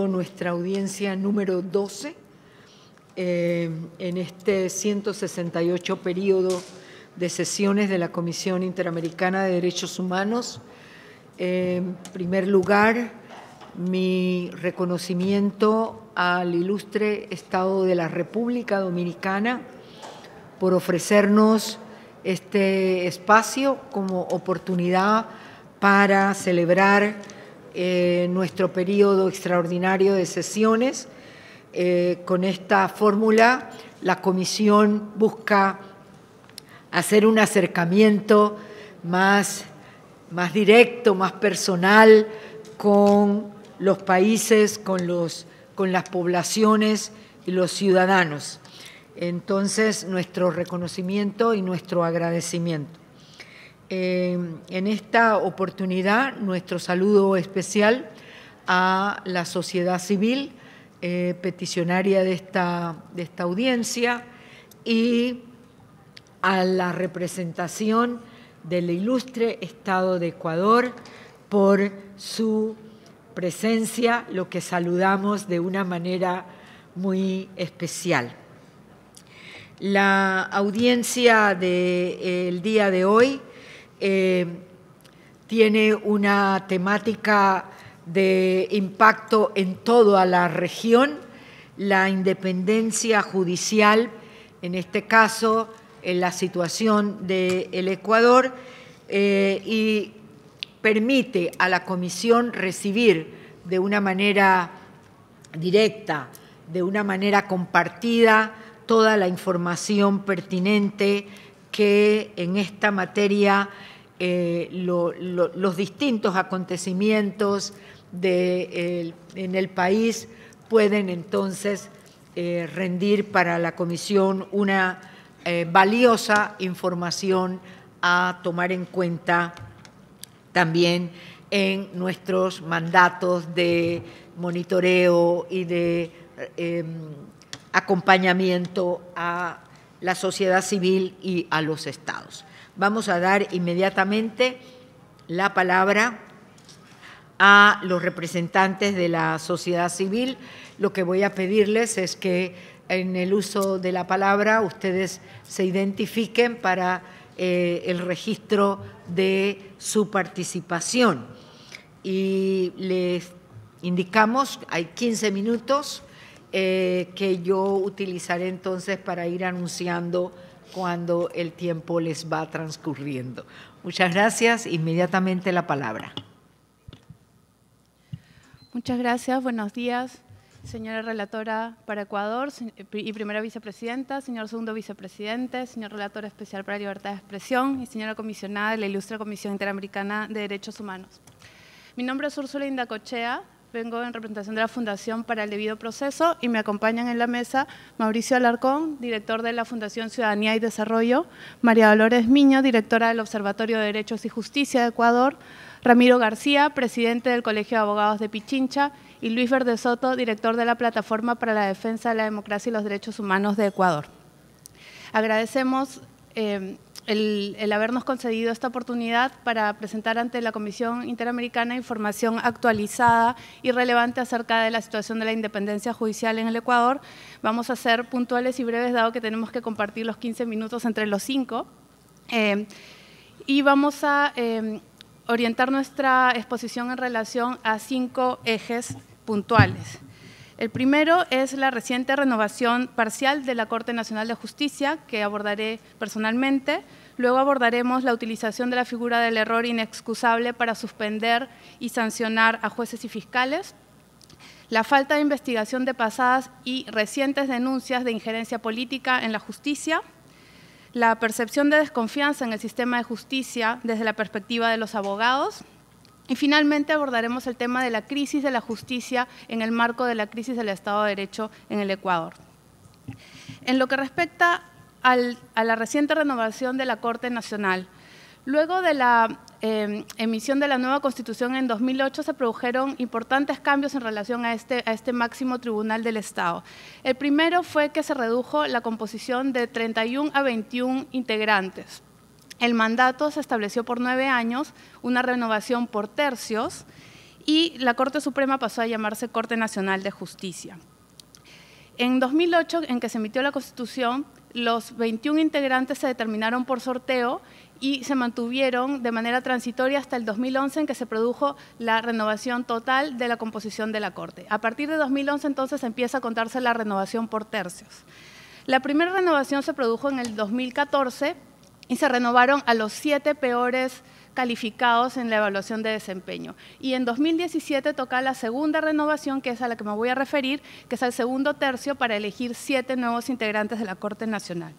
nuestra audiencia número 12 eh, en este 168 periodo de sesiones de la Comisión Interamericana de Derechos Humanos. en primer lugar, mi reconocimiento al ilustre Estado de la República Dominicana por ofrecernos este espacio como oportunidad para celebrar eh, nuestro periodo extraordinario de sesiones. Eh, con esta fórmula, la comisión busca hacer un acercamiento más, más directo, más personal con los países, con, los, con las poblaciones y los ciudadanos. Entonces, nuestro reconocimiento y nuestro agradecimiento. Em, en esta oportunidad, nuestro saludo especial a la sociedad civil, eh, peticionaria de esta, de esta audiencia, y a la representación del ilustre Estado de Ecuador por su presencia, lo que saludamos de una manera muy especial. La audiencia del día de hoy eh, tiene una temática de impacto en toda la región, la independencia judicial, en este caso en la situación del Ecuador, eh, y permite a la Comisión recibir de una manera directa, de una manera compartida, toda la información pertinente que en esta materia eh, los distintos acontecimientos en el país pueden entonces eh, rendir para la Comisión una eh, valiosa información a tomar en cuenta también en nuestros mandatos de monitoreo y de em, acompañamiento a la sociedad civil y a los estados. Vamos a dar inmediatamente la palabra a los representantes de la sociedad civil. Lo que voy a pedirles es que en el uso de la palabra ustedes se identifiquen para eh, el registro de su participación. Y les indicamos, hay 15 minutos eh, que yo utilizaré entonces para ir anunciando cuando el tiempo les va transcurriendo. Muchas gracias. Inmediatamente la palabra. Muchas gracias. Buenos días, señora relatora para Ecuador y primera vicepresidenta, señor segundo vicepresidente, señor relator especial para libertad de expresión y señora comisionada de la Ilustre Comisión Interamericana de Derechos Humanos. Mi nombre es Úrsula Indacochea, Vengo en representación de la Fundación para el Debido Proceso y me acompañan en la mesa Mauricio Alarcón, director de la Fundación Ciudadanía y Desarrollo, María Dolores Miño, directora del Observatorio de Derechos y Justicia de Ecuador, Ramiro García, presidente del Colegio de Abogados de Pichincha, y Luis Verde Soto, director de la Plataforma para la Defensa de la Democracia y los Derechos Humanos de Ecuador. Agradecemos... Eh, el, habernos concedido esta oportunidad para presentar ante la Comisión Interamericana información actualizada y relevante acerca de la situación de la independencia judicial en el Ecuador. Vamos a ser puntuales y breves, dado que tenemos que compartir los 15 minutos entre los cinco. Eh, y vamos a em, orientar nuestra exposición en relación a cinco ejes puntuales. El primero es la reciente renovación parcial de la Corte Nacional de Justicia, que abordaré personalmente. Luego abordaremos la utilización de la figura del error inexcusable para suspender y sancionar a jueces y fiscales. La falta de investigación de pasadas y recientes denuncias de injerencia política en la justicia. La percepción de desconfianza en el sistema de justicia desde la perspectiva de los abogados, y finalmente abordaremos el tema de la crisis de la justicia en el marco de la crisis del Estado de Derecho en el Ecuador. En lo que respecta a la reciente renovación de la Corte Nacional, luego de la eh, emisión de la nueva Constitución en 2008 se produjeron importantes cambios en relación a este, a este máximo tribunal del Estado. El primero fue que se redujo la composición de 31 a 21 integrantes el mandato se estableció por nueve años, una renovación por tercios, y la Corte Suprema pasó a llamarse Corte Nacional de Justicia. En 2008, en que se emitió la Constitución, los 21 integrantes se determinaron por sorteo y se mantuvieron de manera transitoria hasta el 2011 en que se produjo la renovación total de la composición de la Corte. A partir de 2011 entonces empieza a contarse la renovación por tercios. La primera renovación se produjo en el 2014 y se renovaron a los siete peores calificados en la evaluación de desempeño. Y en 2017 toca la segunda renovación, que es a la que me voy a referir, que es el segundo tercio para elegir siete nuevos integrantes de la Corte Nacional.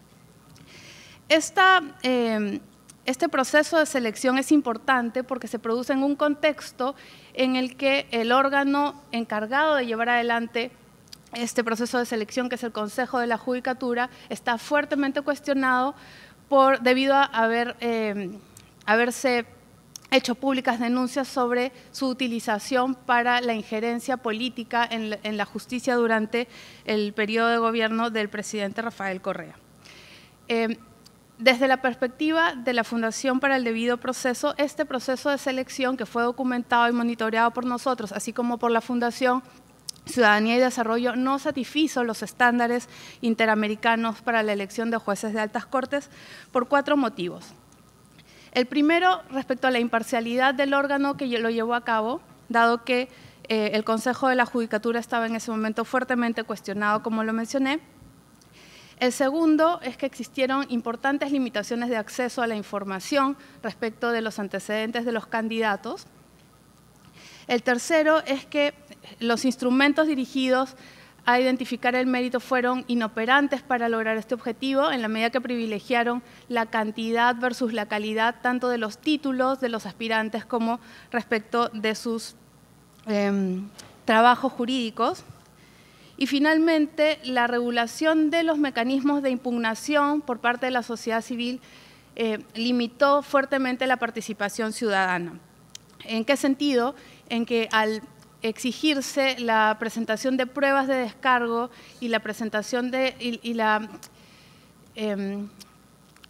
Em, este proceso de selección es importante porque se produce en un contexto en el que el órgano encargado de llevar adelante este proceso de selección, que es el Consejo de la Judicatura, está fuertemente cuestionado debido a haber, em, haberse hecho públicas denuncias sobre su utilización para la injerencia política en, la justicia durante el periodo de gobierno del presidente Rafael Correa. Em, desde la perspectiva de la Fundación para el Debido Proceso, este proceso de selección que fue documentado y monitoreado por nosotros, así como por la Fundación, Ciudadanía y Desarrollo no satisfizo los estándares interamericanos para la elección de jueces de altas cortes por cuatro motivos. El primero, respecto a la imparcialidad del órgano que lo llevó a cabo, dado que eh, el Consejo de la Judicatura estaba en ese momento fuertemente cuestionado, como lo mencioné. El segundo es que existieron importantes limitaciones de acceso a la información respecto de los antecedentes de los candidatos. El tercero es que los instrumentos dirigidos a identificar el mérito fueron inoperantes para lograr este objetivo en la medida que privilegiaron la cantidad versus la calidad tanto de los títulos de los aspirantes como respecto de sus em, trabajos jurídicos. Y finalmente, la regulación de los mecanismos de impugnación por parte de la sociedad civil eh, limitó fuertemente la participación ciudadana. ¿En qué sentido? En que al exigirse la presentación de pruebas de descargo y la presentación de y, la em,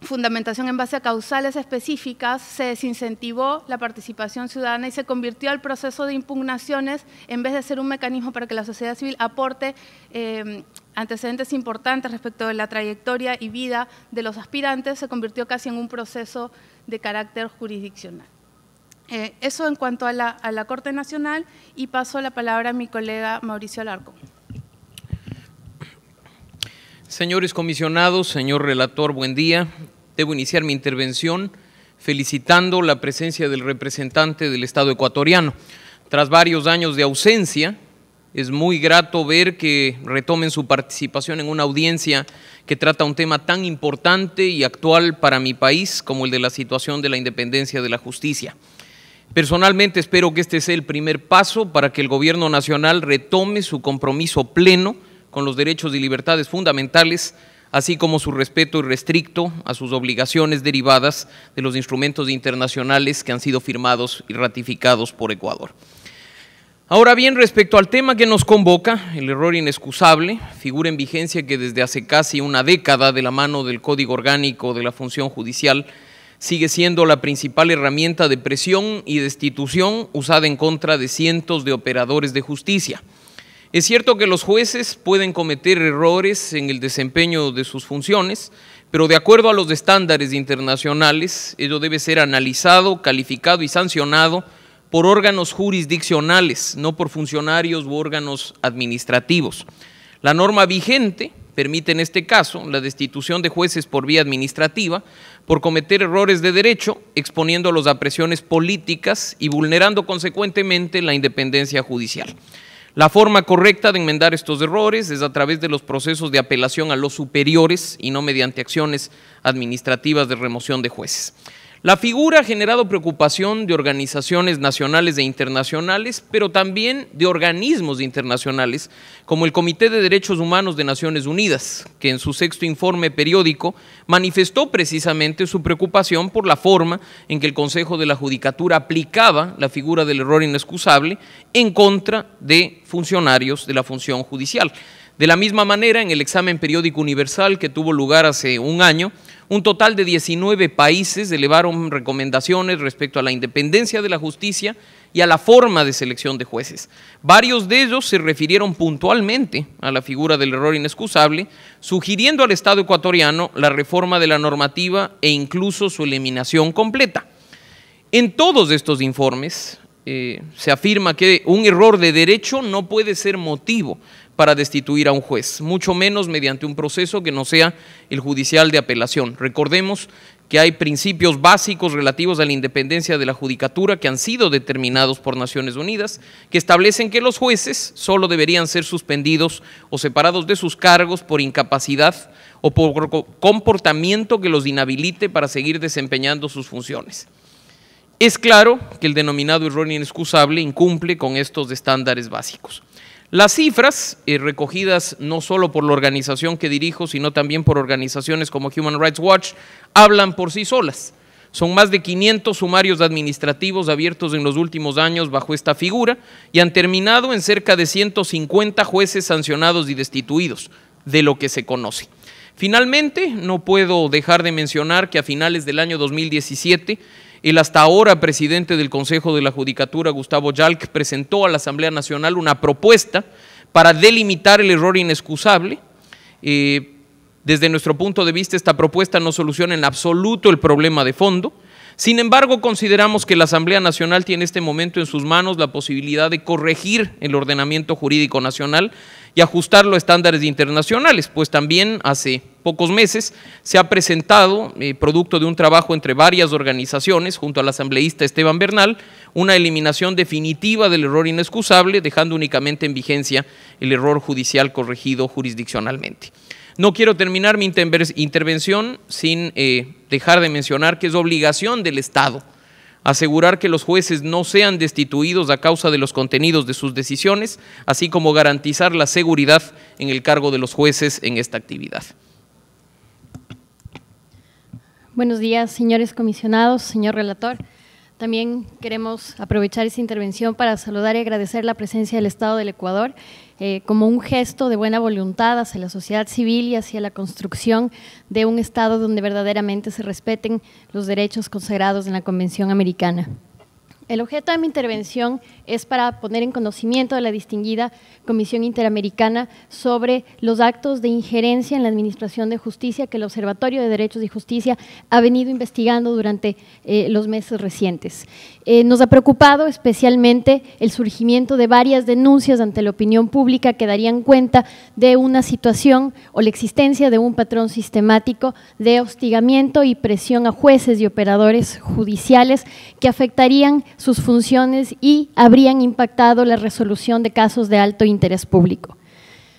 fundamentación en base a causales específicas, se desincentivó la participación ciudadana y se convirtió al proceso de impugnaciones en vez de ser un mecanismo para que la sociedad civil aporte em, antecedentes importantes respecto de la trayectoria y vida de los aspirantes, se convirtió casi en un proceso de carácter jurisdiccional. Eh, eso en cuanto a la, a la, Corte Nacional y paso la palabra a mi colega Mauricio Alarco. Señores comisionados, señor relator, buen día. Debo iniciar mi intervención felicitando la presencia del representante del Estado ecuatoriano. Tras varios años de ausencia, es muy grato ver que retomen su participación en una audiencia que trata un tema tan importante y actual para mi país como el de la situación de la independencia de la justicia. Personalmente espero que este sea el primer paso para que el Gobierno Nacional retome su compromiso pleno con los derechos y libertades fundamentales, así como su respeto irrestricto a sus obligaciones derivadas de los instrumentos internacionales que han sido firmados y ratificados por Ecuador. Ahora bien, respecto al tema que nos convoca, el error inexcusable, figura en vigencia que desde hace casi una década de la mano del Código Orgánico de la Función Judicial sigue siendo la principal herramienta de presión y destitución usada en contra de cientos de operadores de justicia. Es cierto que los jueces pueden cometer errores en el desempeño de sus funciones, pero de acuerdo a los estándares internacionales, ello debe ser analizado, calificado y sancionado por órganos jurisdiccionales, no por funcionarios u órganos administrativos. La norma vigente permite en este caso la destitución de jueces por vía administrativa por cometer errores de derecho, exponiéndolos a presiones políticas y vulnerando consecuentemente la independencia judicial. La forma correcta de enmendar estos errores es a través de los procesos de apelación a los superiores y no mediante acciones administrativas de remoción de jueces. La figura ha generado preocupación de organizaciones nacionales e internacionales, pero también de organismos internacionales, como el Comité de Derechos Humanos de Naciones Unidas, que en su sexto informe periódico manifestó precisamente su preocupación por la forma en que el Consejo de la Judicatura aplicaba la figura del error inexcusable en contra de funcionarios de la función judicial. De la misma manera, en el examen periódico universal que tuvo lugar hace un año, un total de 19 países elevaron recomendaciones respecto a la independencia de la justicia y a la forma de selección de jueces. Varios de ellos se refirieron puntualmente a la figura del error inexcusable, sugiriendo al Estado ecuatoriano la reforma de la normativa e incluso su eliminación completa. En todos estos informes eh, se afirma que un error de derecho no puede ser motivo para destituir a un juez, mucho menos mediante un proceso que no sea el judicial de apelación. Recordemos que hay principios básicos relativos a la independencia de la judicatura que han sido determinados por Naciones Unidas, que establecen que los jueces solo deberían ser suspendidos o separados de sus cargos por incapacidad o por comportamiento que los inhabilite para seguir desempeñando sus funciones. Es claro que el denominado error e inexcusable incumple con estos estándares básicos. Las cifras eh, recogidas no solo por la organización que dirijo, sino también por organizaciones como Human Rights Watch, hablan por sí solas. Son más de 500 sumarios administrativos abiertos en los últimos años bajo esta figura y han terminado en cerca de 150 jueces sancionados y destituidos, de lo que se conoce. Finalmente, no puedo dejar de mencionar que a finales del año 2017 el hasta ahora presidente del Consejo de la Judicatura, Gustavo Yalc, presentó a la Asamblea Nacional una propuesta para delimitar el error inexcusable. Eh, desde nuestro punto de vista, esta propuesta no soluciona en absoluto el problema de fondo. Sin embargo, consideramos que la Asamblea Nacional tiene en este momento en sus manos la posibilidad de corregir el ordenamiento jurídico nacional y ajustarlo a estándares internacionales, pues también hace pocos meses se ha presentado, eh, producto de un trabajo entre varias organizaciones, junto al asambleísta Esteban Bernal, una eliminación definitiva del error inexcusable, dejando únicamente en vigencia el error judicial corregido jurisdiccionalmente. No quiero terminar mi intervención sin eh, dejar de mencionar que es obligación del Estado asegurar que los jueces no sean destituidos a causa de los contenidos de sus decisiones, así como garantizar la seguridad en el cargo de los jueces en esta actividad. Buenos días, señores comisionados, señor relator. También queremos aprovechar esta intervención para saludar y agradecer la presencia del Estado del Ecuador eh, como un gesto de buena voluntad hacia la sociedad civil y hacia la construcción de un Estado donde verdaderamente se respeten los derechos consagrados en la Convención Americana. El objeto de mi intervención es para poner en conocimiento de la distinguida Comisión Interamericana sobre los actos de injerencia en la Administración de Justicia que el Observatorio de Derechos y Justicia ha venido investigando durante eh, los meses recientes. Eh, nos ha preocupado especialmente el surgimiento de varias denuncias ante la opinión pública que darían cuenta de una situación o la existencia de un patrón sistemático de hostigamiento y presión a jueces y operadores judiciales que afectarían sus funciones y habrían impactado la resolución de casos de alto interés público.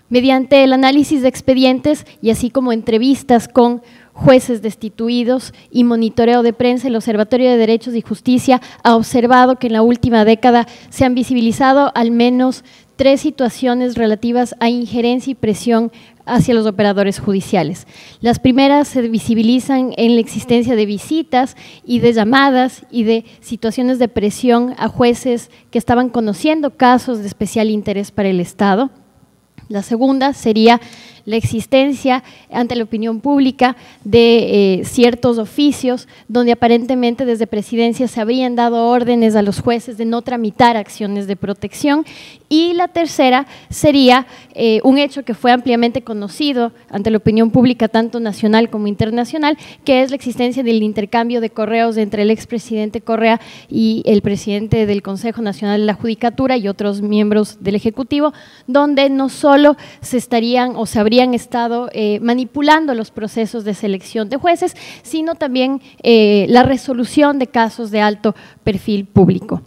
Mediante el análisis de expedientes y así como entrevistas con jueces destituidos y monitoreo de prensa, el Observatorio de Derechos y Justicia ha observado que en la última década se han visibilizado al menos tres situaciones relativas a injerencia y presión hacia los operadores judiciales. Las primeras se visibilizan en la existencia de visitas y de llamadas y de situaciones de presión a jueces que estaban conociendo casos de especial interés para el Estado. La segunda sería la existencia ante la opinión pública de eh, ciertos oficios donde aparentemente desde presidencia se habrían dado órdenes a los jueces de no tramitar acciones de protección y la tercera sería eh, un hecho que fue ampliamente conocido ante la opinión pública tanto nacional como internacional, que es la existencia del intercambio de correos entre el expresidente Correa y el presidente del Consejo Nacional de la Judicatura y otros miembros del Ejecutivo, donde no solo se estarían o se habrían han estado eh, manipulando los procesos de selección de jueces, sino también eh, la resolución de casos de alto perfil público.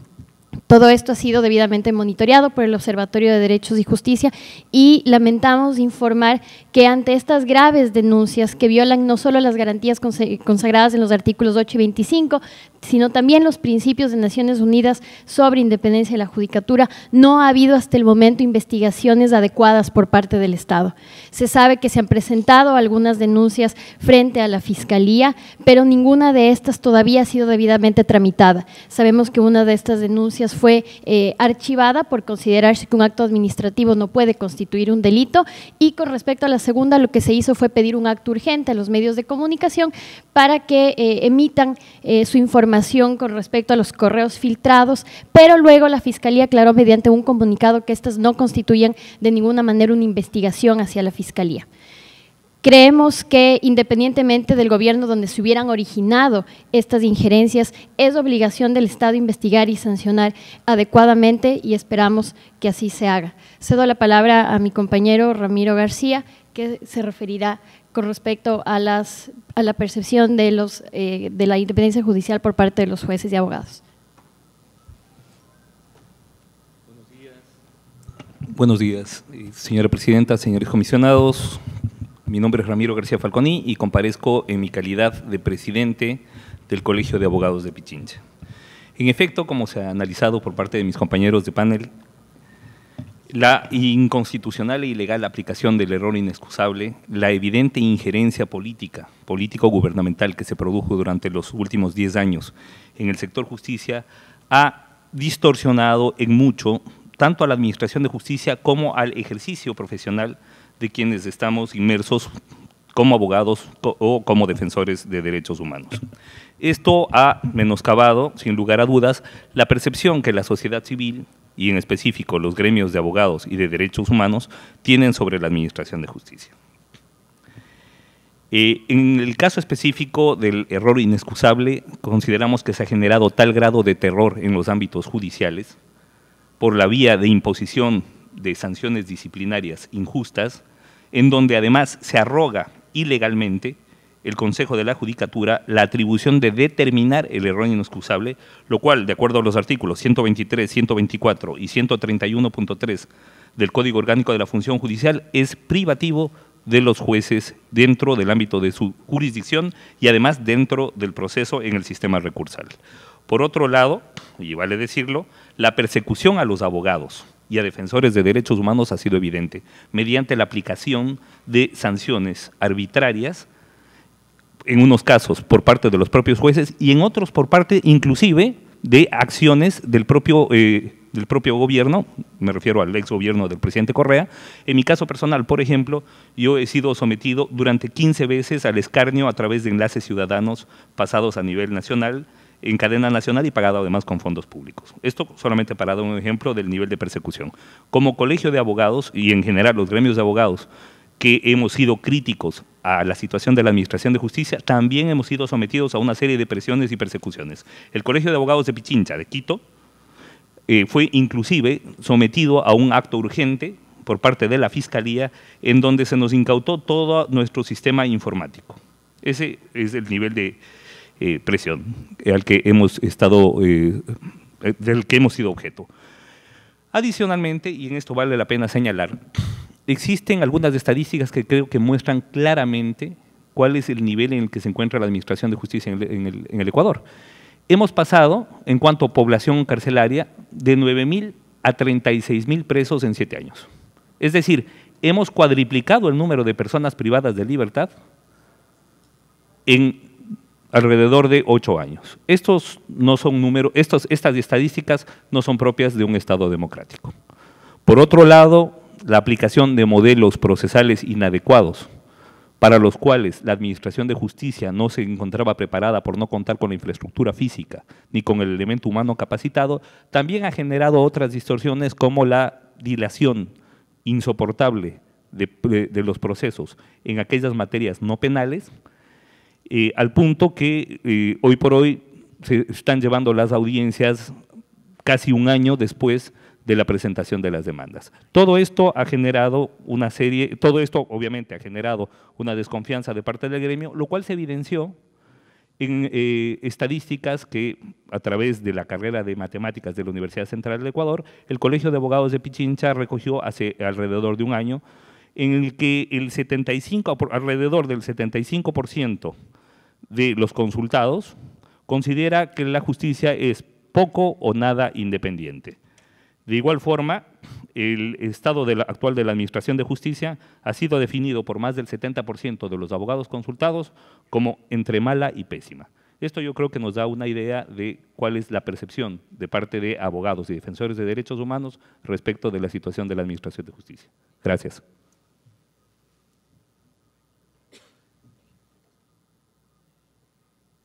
Todo esto ha sido debidamente monitoreado por el Observatorio de Derechos y Justicia y lamentamos informar ante estas graves denuncias que violan no solo las garantías consagradas en los artículos 8 y 25, sino también los principios de Naciones Unidas sobre independencia de la judicatura, no ha habido hasta el momento investigaciones adecuadas por parte del Estado. Se sabe que se han presentado algunas denuncias frente a la Fiscalía, pero ninguna de estas todavía ha sido debidamente tramitada. Sabemos que una de estas denuncias fue eh, archivada por considerarse que un acto administrativo no puede constituir un delito y con respecto a las segunda lo que se hizo fue pedir un acto urgente a los medios de comunicación para que eh, emitan eh, su información con respecto a los correos filtrados, pero luego la Fiscalía aclaró mediante un comunicado que estas no constituyen de ninguna manera una investigación hacia la Fiscalía. Creemos que independientemente del gobierno donde se hubieran originado estas injerencias, es obligación del Estado investigar y sancionar adecuadamente y esperamos que así se haga. Cedo la palabra a mi compañero Ramiro García, se referirá con respecto a, las, a la percepción de, los, eh, de la independencia judicial por parte de los jueces y abogados. Buenos días, Buenos eh, días señora presidenta, señores comisionados. Mi nombre es Ramiro García Falconi y comparezco en mi calidad de presidente del Colegio de Abogados de Pichincha. En efecto, como se ha analizado por parte de mis compañeros de panel, la inconstitucional e ilegal aplicación del error inexcusable, la evidente injerencia política, político-gubernamental que se produjo durante los últimos diez años en el sector justicia, ha distorsionado en mucho tanto a la Administración de Justicia como al ejercicio profesional de quienes estamos inmersos como abogados o como defensores de derechos humanos. Esto ha menoscabado, sin lugar a dudas, la percepción que la sociedad civil y en específico los gremios de abogados y de derechos humanos, tienen sobre la Administración de Justicia. Eh, en el caso específico del error inexcusable, consideramos que se ha generado tal grado de terror en los ámbitos judiciales por la vía de imposición de sanciones disciplinarias injustas, en donde además se arroga ilegalmente el Consejo de la Judicatura la atribución de determinar el error inexcusable, lo cual, de acuerdo a los artículos 123, 124 y 131.3 del Código Orgánico de la Función Judicial, es privativo de los jueces dentro del ámbito de su jurisdicción y además dentro del proceso en el sistema recursal. Por otro lado, y vale decirlo, la persecución a los abogados y a defensores de derechos humanos ha sido evidente mediante la aplicación de sanciones arbitrarias en unos casos por parte de los propios jueces y en otros por parte inclusive de acciones del propio, eh, del propio gobierno, me refiero al ex gobierno del presidente Correa. En mi caso personal, por ejemplo, yo he sido sometido durante 15 veces al escarnio a través de enlaces ciudadanos pasados a nivel nacional, en cadena nacional y pagado además con fondos públicos. Esto solamente para dar un ejemplo del nivel de persecución. Como colegio de abogados y en general los gremios de abogados, que hemos sido críticos a la situación de la Administración de Justicia, también hemos sido sometidos a una serie de presiones y persecuciones. El Colegio de Abogados de Pichincha, de Quito, eh, fue inclusive sometido a un acto urgente por parte de la Fiscalía, en donde se nos incautó todo nuestro sistema informático. Ese es el nivel de eh, presión al que hemos estado, eh, del que hemos sido objeto. Adicionalmente, y en esto vale la pena señalar, Existen algunas estadísticas que creo que muestran claramente cuál es el nivel en el que se encuentra la Administración de Justicia en el, Ecuador. Hemos pasado, en cuanto a población carcelaria, de 9.000 a 36.000 presos en siete años. Es decir, hemos cuadriplicado el número de personas privadas de libertad en alrededor de ocho años. Estos no son números, estas estadísticas no son propias de un Estado democrático. Por otro lado, la aplicación de modelos procesales inadecuados, para los cuales la Administración de Justicia no se encontraba preparada por no contar con la infraestructura física ni con el elemento humano capacitado, también ha generado otras distorsiones como la dilación insoportable de, los procesos en aquellas materias no penales, eh, al punto que eh, hoy por hoy se están llevando las audiencias casi un año después de la presentación de las demandas. Todo esto ha generado una serie, todo esto obviamente ha generado una desconfianza de parte del gremio, lo cual se evidenció en eh, estadísticas que a través de la carrera de matemáticas de la Universidad Central del Ecuador, el Colegio de Abogados de Pichincha recogió hace alrededor de un año, en el que el 75, alrededor del 75% de los consultados considera que la justicia es poco o nada independiente. De igual forma, el estado actual de la Administración de Justicia ha sido definido por más del 70% de los abogados consultados como entre mala y pésima. Esto yo creo que nos da una idea de cuál es la percepción de parte de abogados y defensores de derechos humanos respecto de la situación de la Administración de Justicia. Gracias.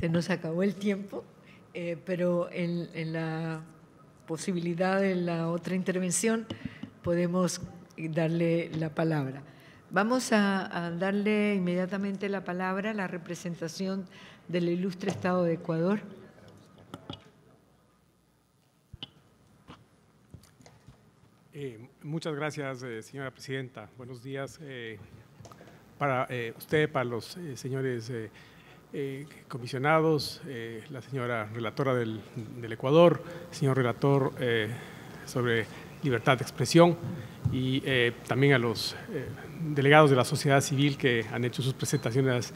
Se nos acabó el tiempo, eh, pero en la posibilidad de la otra intervención, podemos darle la palabra. Vamos a, darle inmediatamente la palabra a la representación del ilustre Estado de Ecuador. Eh, muchas gracias, eh, señora presidenta. Buenos días eh, para usted, para los señores eh, comisionados, eh, la señora relatora del, Ecuador, señor relator eh, sobre libertad de expresión y también a los delegados de la sociedad civil que han hecho sus presentaciones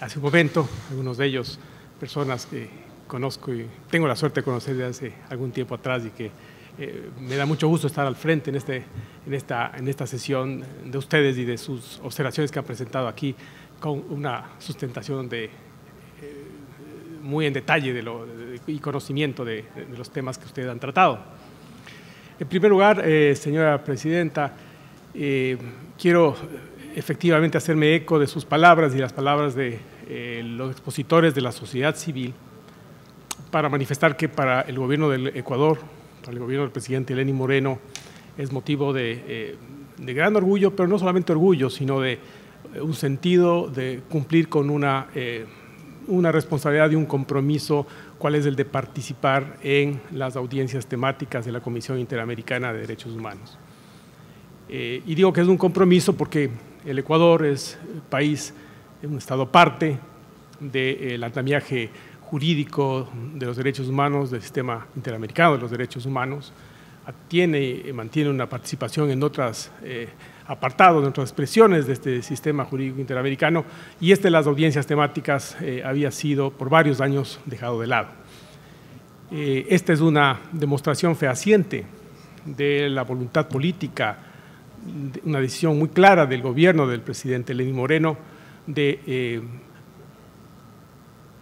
hace un momento, algunos de ellos personas que conozco y tengo la suerte de conocer desde hace algún tiempo atrás y que me da mucho gusto estar al frente en, este, en, esta, en esta sesión de ustedes y de sus observaciones que han presentado aquí con una sustentación de muy en detalle de lo, y conocimiento de, los temas que ustedes han tratado. En primer lugar, eh, señora presidenta, eh, quiero efectivamente hacerme eco de sus palabras y las palabras de eh, los expositores de la sociedad civil para manifestar que para el gobierno del Ecuador, para el gobierno del presidente Lenín Moreno, es motivo de, de gran orgullo, pero no solamente orgullo, sino de un sentido de cumplir con una una responsabilidad y un compromiso, cuál es el de participar en las audiencias temáticas de la Comisión Interamericana de Derechos Humanos. Eh, y digo que es un compromiso porque el Ecuador es el país, un Estado parte del eh, andamiaje jurídico de los derechos humanos, del sistema interamericano de los derechos humanos, tiene, eh, mantiene una participación en otras apartado de nuestras expresiones de este sistema jurídico interamericano, y este de las audiencias temáticas eh, había sido por varios años dejado de lado. Eh, esta es una demostración fehaciente de la voluntad política, una decisión muy clara del gobierno del presidente Lenín Moreno de eh,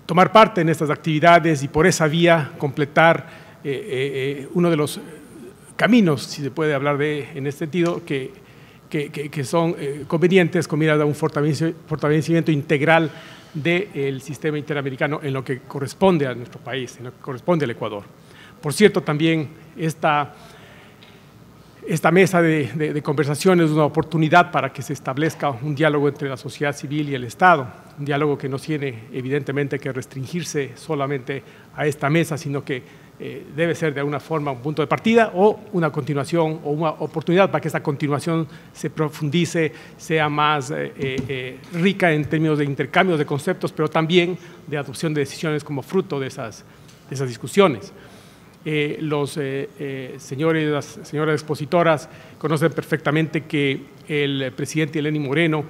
tomar parte en estas actividades y por esa vía completar uno de los caminos, si se puede hablar de en este sentido, que que, son eh, convenientes con miras a un fortalecimiento integral del sistema interamericano en lo que corresponde a nuestro país, en lo que corresponde al Ecuador. Por cierto, también esta, esta mesa de, conversación de, es una oportunidad para que se establezca un diálogo entre la sociedad civil y el Estado, un diálogo que no tiene evidentemente que restringirse solamente a esta mesa, sino que eh, debe ser de alguna forma un punto de partida o una continuación o una oportunidad para que esta continuación se profundice, sea más eh, eh, rica en términos de intercambios de conceptos, pero también de adopción de decisiones como fruto de esas, de esas discusiones. los señores, y las señoras expositoras conocen perfectamente que el presidente Eleni Moreno,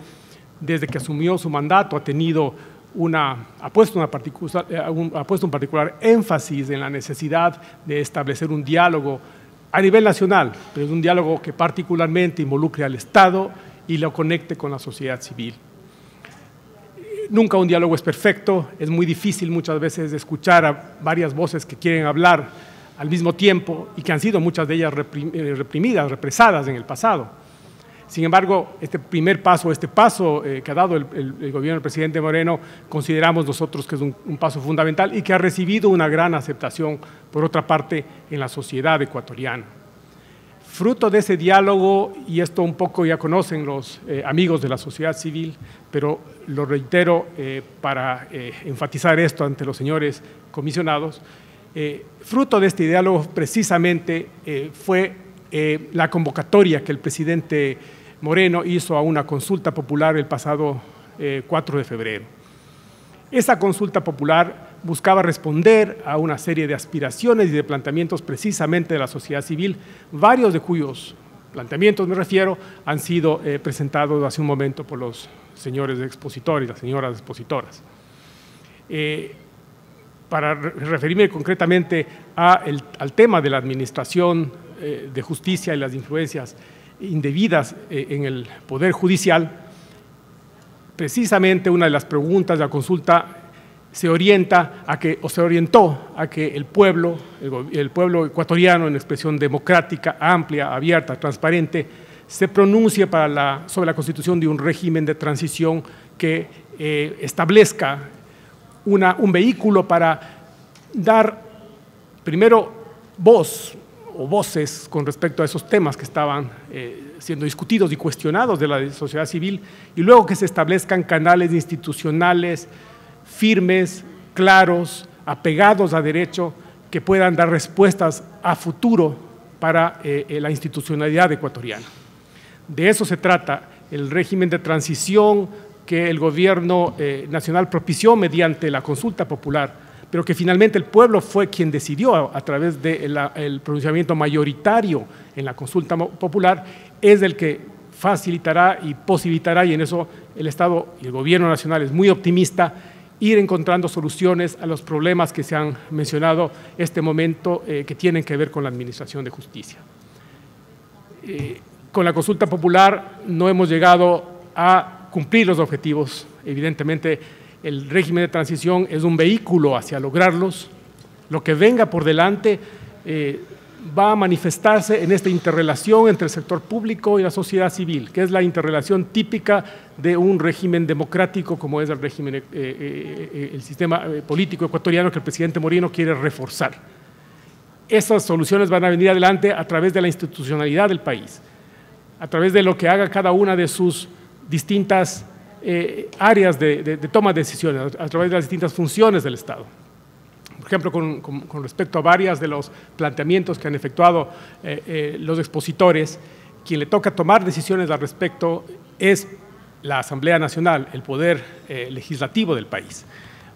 desde que asumió su mandato, ha tenido una, ha, eh, ha puesto un particular énfasis en la necesidad de establecer un diálogo a nivel nacional, pero es un diálogo que particularmente involucre al Estado y lo conecte con la sociedad civil. Nunca un diálogo es perfecto, es muy difícil muchas veces escuchar a varias voces que quieren hablar al mismo tiempo y que han sido muchas de ellas eh, reprimidas, represadas en el pasado. Sin embargo, este primer paso, este paso eh, que ha dado el, gobierno del presidente Moreno, consideramos nosotros que es un, paso fundamental y que ha recibido una gran aceptación, por otra parte, en la sociedad ecuatoriana. Fruto de ese diálogo, y esto un poco ya conocen los eh, amigos de la sociedad civil, pero lo reitero eh, para enfatizar esto ante los señores comisionados, fruto de este diálogo precisamente fue la convocatoria que el presidente Moreno hizo a una consulta popular el pasado 4 eh, de febrero. Esa consulta popular buscaba responder a una serie de aspiraciones y de planteamientos precisamente de la sociedad civil, varios de cuyos planteamientos, me refiero, han sido eh, presentados hace un momento por los señores expositores, las señoras expositoras. Eh, para referirme concretamente al tema de la administración de justicia y las influencias indebidas eh, en el Poder Judicial, precisamente una de las preguntas de la consulta se orienta a que, o se orientó a que el pueblo, el, pueblo ecuatoriano en expresión democrática, amplia, abierta, transparente, se pronuncie sobre la constitución de un régimen de transición que eh, establezca un vehículo para dar primero voz o voces con respecto a esos temas que estaban eh, siendo discutidos y cuestionados de la sociedad civil, y luego que se establezcan canales institucionales firmes, claros, apegados a derecho, que puedan dar respuestas a futuro para eh, eh, la institucionalidad ecuatoriana. De eso se trata el régimen de transición que el gobierno nacional propició mediante la consulta popular pero que finalmente el pueblo fue quien decidió a, través del pronunciamiento mayoritario en la consulta popular, es el que facilitará y posibilitará, y en eso el Estado y el Gobierno Nacional es muy optimista, ir encontrando soluciones a los problemas que se han mencionado este momento eh, que tienen que ver con la Administración de Justicia. Eh, con la consulta popular no hemos llegado a cumplir los objetivos, evidentemente el régimen de transición es un vehículo hacia lograrlos. Lo que venga por delante eh, va a manifestarse en esta interrelación entre el sector público y la sociedad civil, que es la interrelación típica de un régimen democrático como es el régimen, eh, eh, el sistema político ecuatoriano que el presidente Moreno quiere reforzar. Esas soluciones van a venir adelante a través de la institucionalidad del país, a través de lo que haga cada una de sus distintas eh, áreas de, toma de decisiones a, través de las distintas funciones del Estado. Por ejemplo, con, respecto a varias de los planteamientos que han efectuado eh, eh, los expositores, quien le toca tomar decisiones al respecto es la Asamblea Nacional, el poder legislativo del país.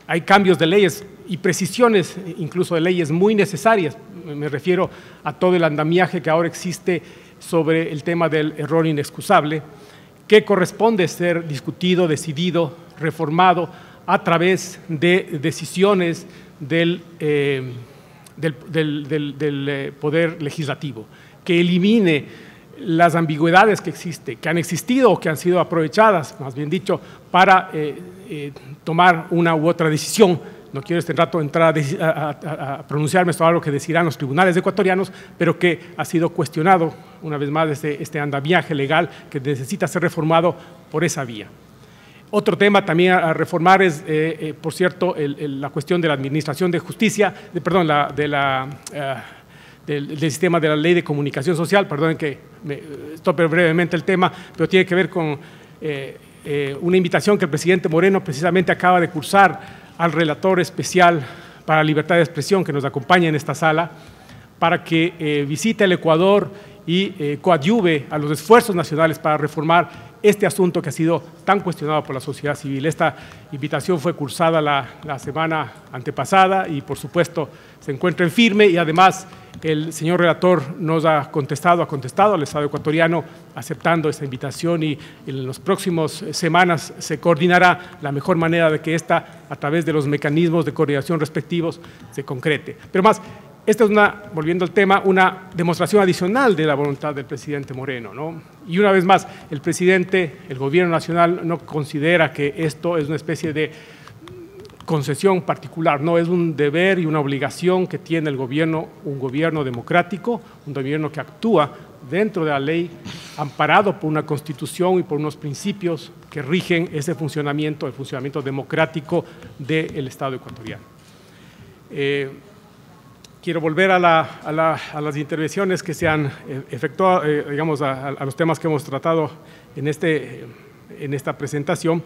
Hay cambios de leyes y precisiones incluso de leyes muy necesarias. Me refiero a todo el andamiaje que ahora existe sobre el tema del error inexcusable que corresponde ser discutido, decidido, reformado a través de decisiones del, eh, eh, Poder Legislativo, que elimine las ambigüedades que existen, que han existido o que han sido aprovechadas, más bien dicho, para eh, tomar una u otra decisión no quiero este rato entrar a, pronunciarme sobre algo que decirán los tribunales ecuatorianos, pero que ha sido cuestionado una vez más este, este andamiaje legal que necesita ser reformado por esa vía. Otro tema también a reformar es, eh, eh, por cierto, la cuestión de la administración de justicia, perdón, de la, eh, del, sistema de la ley de comunicación social, perdón que me tope brevemente el tema, pero tiene que ver con una invitación que el presidente Moreno precisamente acaba de cursar al relator especial para libertad de expresión que nos acompaña en esta sala, para que eh, visite el Ecuador y eh, coadyuve a los esfuerzos nacionales para reformar este asunto que ha sido tan cuestionado por la sociedad civil. Esta invitación fue cursada la, semana antepasada y por supuesto se encuentra en firme y además el señor relator nos ha contestado, ha contestado al Estado ecuatoriano aceptando esta invitación y en las próximas eh, semanas se coordinará la mejor manera de que esta, a través de los mecanismos de coordinación respectivos, se concrete. Pero más, esta es una, volviendo al tema, una demostración adicional de la voluntad del presidente Moreno. Y una vez más, el presidente, el gobierno nacional no considera que esto es una especie de concesión particular, no, es un deber y una obligación que tiene el gobierno, un gobierno democrático, un gobierno que actúa dentro de la ley, amparado por una constitución y por unos principios que rigen ese funcionamiento, el funcionamiento democrático del Estado ecuatoriano. Eh, quiero volver a, las intervenciones que se han eh, efectuado, eh, digamos, a, los temas que hemos tratado en, este, eh, esta presentación.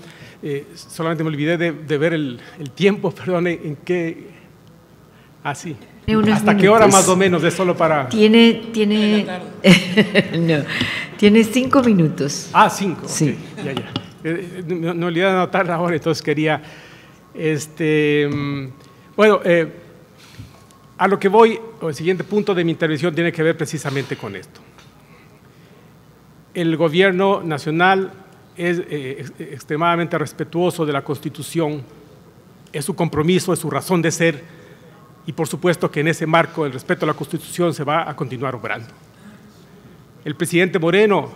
solamente me olvidé de, ver el, tiempo, perdón, en qué... Así. Ah, sí, ¿Hasta qué hora más o menos? Es solo para... Tiene, tiene... tiene cinco minutos. Ah, cinco. Sí. Ya, ya. no, olvidé anotar ahora, entonces quería... Este, mm, bueno, a lo que voy, el siguiente punto de mi intervención tiene que ver precisamente con esto. El gobierno nacional es eh, eh, extremadamente respetuoso de la Constitución, es su compromiso, es su razón de ser, y por supuesto que en ese marco el respeto a la Constitución se va a continuar obrando. El presidente Moreno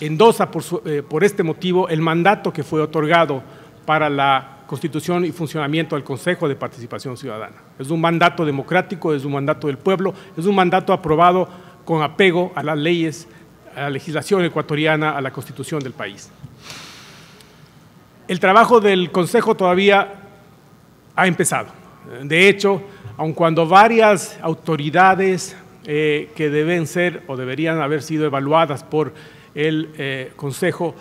endosa por, eh, por este motivo el mandato que fue otorgado para la constitución y funcionamiento del Consejo de Participación Ciudadana. Es un mandato democrático, es un mandato del pueblo, es un mandato aprobado con apego a las leyes, a la legislación ecuatoriana, a la constitución del país. El trabajo del Consejo todavía ha empezado. De hecho, aun cuando varias autoridades eh, que deben ser o deberían haber sido evaluadas por el eh, Consejo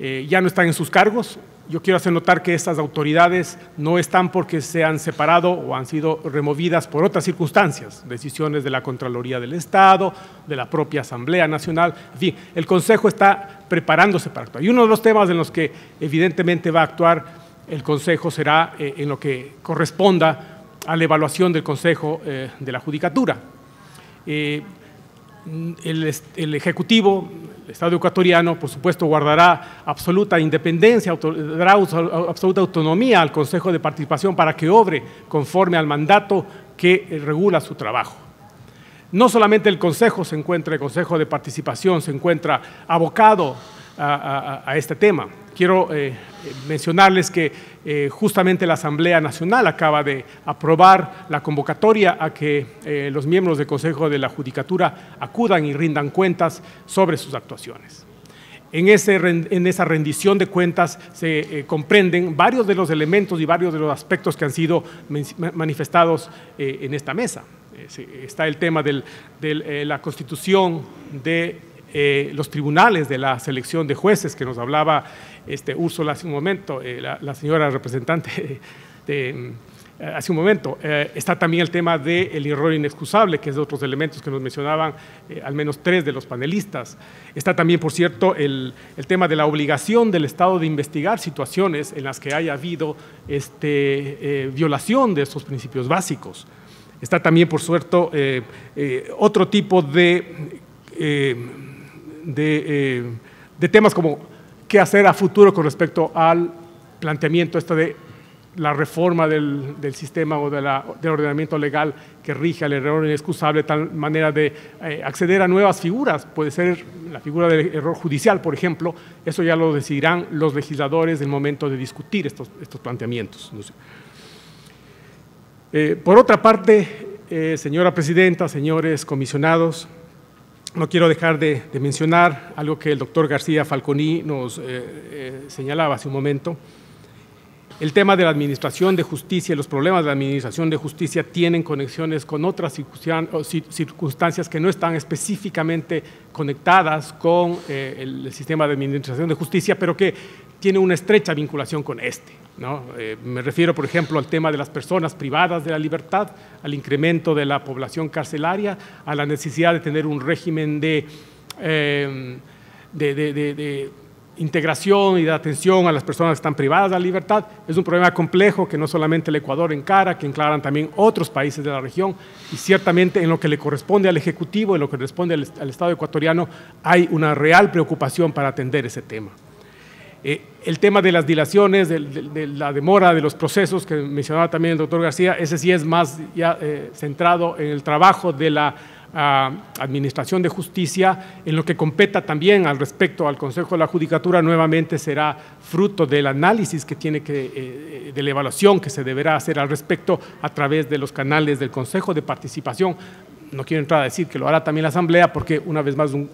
eh, ya no están en sus cargos, yo quiero hacer notar que estas autoridades no están porque se han separado o han sido removidas por otras circunstancias, decisiones de la Contraloría del Estado, de la propia Asamblea Nacional, en fin, el Consejo está preparándose para actuar. Y uno de los temas en los que evidentemente va a actuar el Consejo será eh, en lo que corresponda a la evaluación del Consejo eh, de la Judicatura. Eh, el, Ejecutivo Estado ecuatoriano, por supuesto, guardará absoluta independencia, dará absoluta autonomía al Consejo de Participación para que obre conforme al mandato que eh, regula su trabajo. No solamente el Consejo se encuentra, el Consejo de Participación se encuentra abocado a, este tema. Quiero eh, eh, mencionarles que eh, justamente la Asamblea Nacional acaba de aprobar la convocatoria a que eh, los miembros del Consejo de la Judicatura acudan y rindan cuentas sobre sus actuaciones. En, esa rendición de cuentas se eh, comprenden varios de los elementos y varios de los aspectos que han sido manifestados en esta mesa. está el tema de la constitución de eh, los tribunales de la selección de jueces que nos hablaba este, Úrsula hace un momento, eh, la, señora representante mm, hace un momento. Eh, está también el tema del error inexcusable, que es de otros elementos que nos mencionaban al menos tres de los panelistas. Está también, por cierto, el, tema de la obligación del Estado de investigar situaciones en las que haya habido este, violación de esos principios básicos. Está también, por suerte, otro tipo de eh, de, temas como qué hacer a futuro con respecto al planteamiento este de la reforma del, sistema o del ordenamiento legal que rige el error inexcusable, tal manera de eh, acceder a nuevas figuras. Puede ser la figura del error judicial, por ejemplo, eso ya lo decidirán los legisladores en el momento de discutir estos, planteamientos. Eh, por otra parte, señora presidenta, señores comisionados, no quiero dejar de, mencionar algo que el doctor García Falconi nos eh, eh, señalaba hace un momento. El tema de la administración de justicia y los problemas de la administración de justicia tienen conexiones con otras circunstancias que no están específicamente conectadas con eh, el sistema de administración de justicia, pero que tiene una estrecha vinculación con este. Eh, me refiero, por ejemplo, al tema de las personas privadas de la libertad, al incremento de la población carcelaria, a la necesidad de tener un régimen em, de, integración y de atención a las personas que están privadas de la libertad. Es un problema complejo que no solamente el Ecuador encara, que enclaran también otros países de la región y ciertamente en lo que le corresponde al Ejecutivo, en lo que corresponde al Estado ecuatoriano, hay una real preocupación para atender ese tema. Eh, el tema de las dilaciones, de, la demora de los procesos que mencionaba también el doctor García, ese sí es más ya eh, centrado en el trabajo de la ah, Administración de Justicia, en lo que competa también al respecto al Consejo de la Judicatura, nuevamente será fruto del análisis que tiene que, eh, de la evaluación que se deberá hacer al respecto a través de los canales del Consejo de Participación. No quiero entrar a decir que lo hará también la Asamblea, porque una vez más un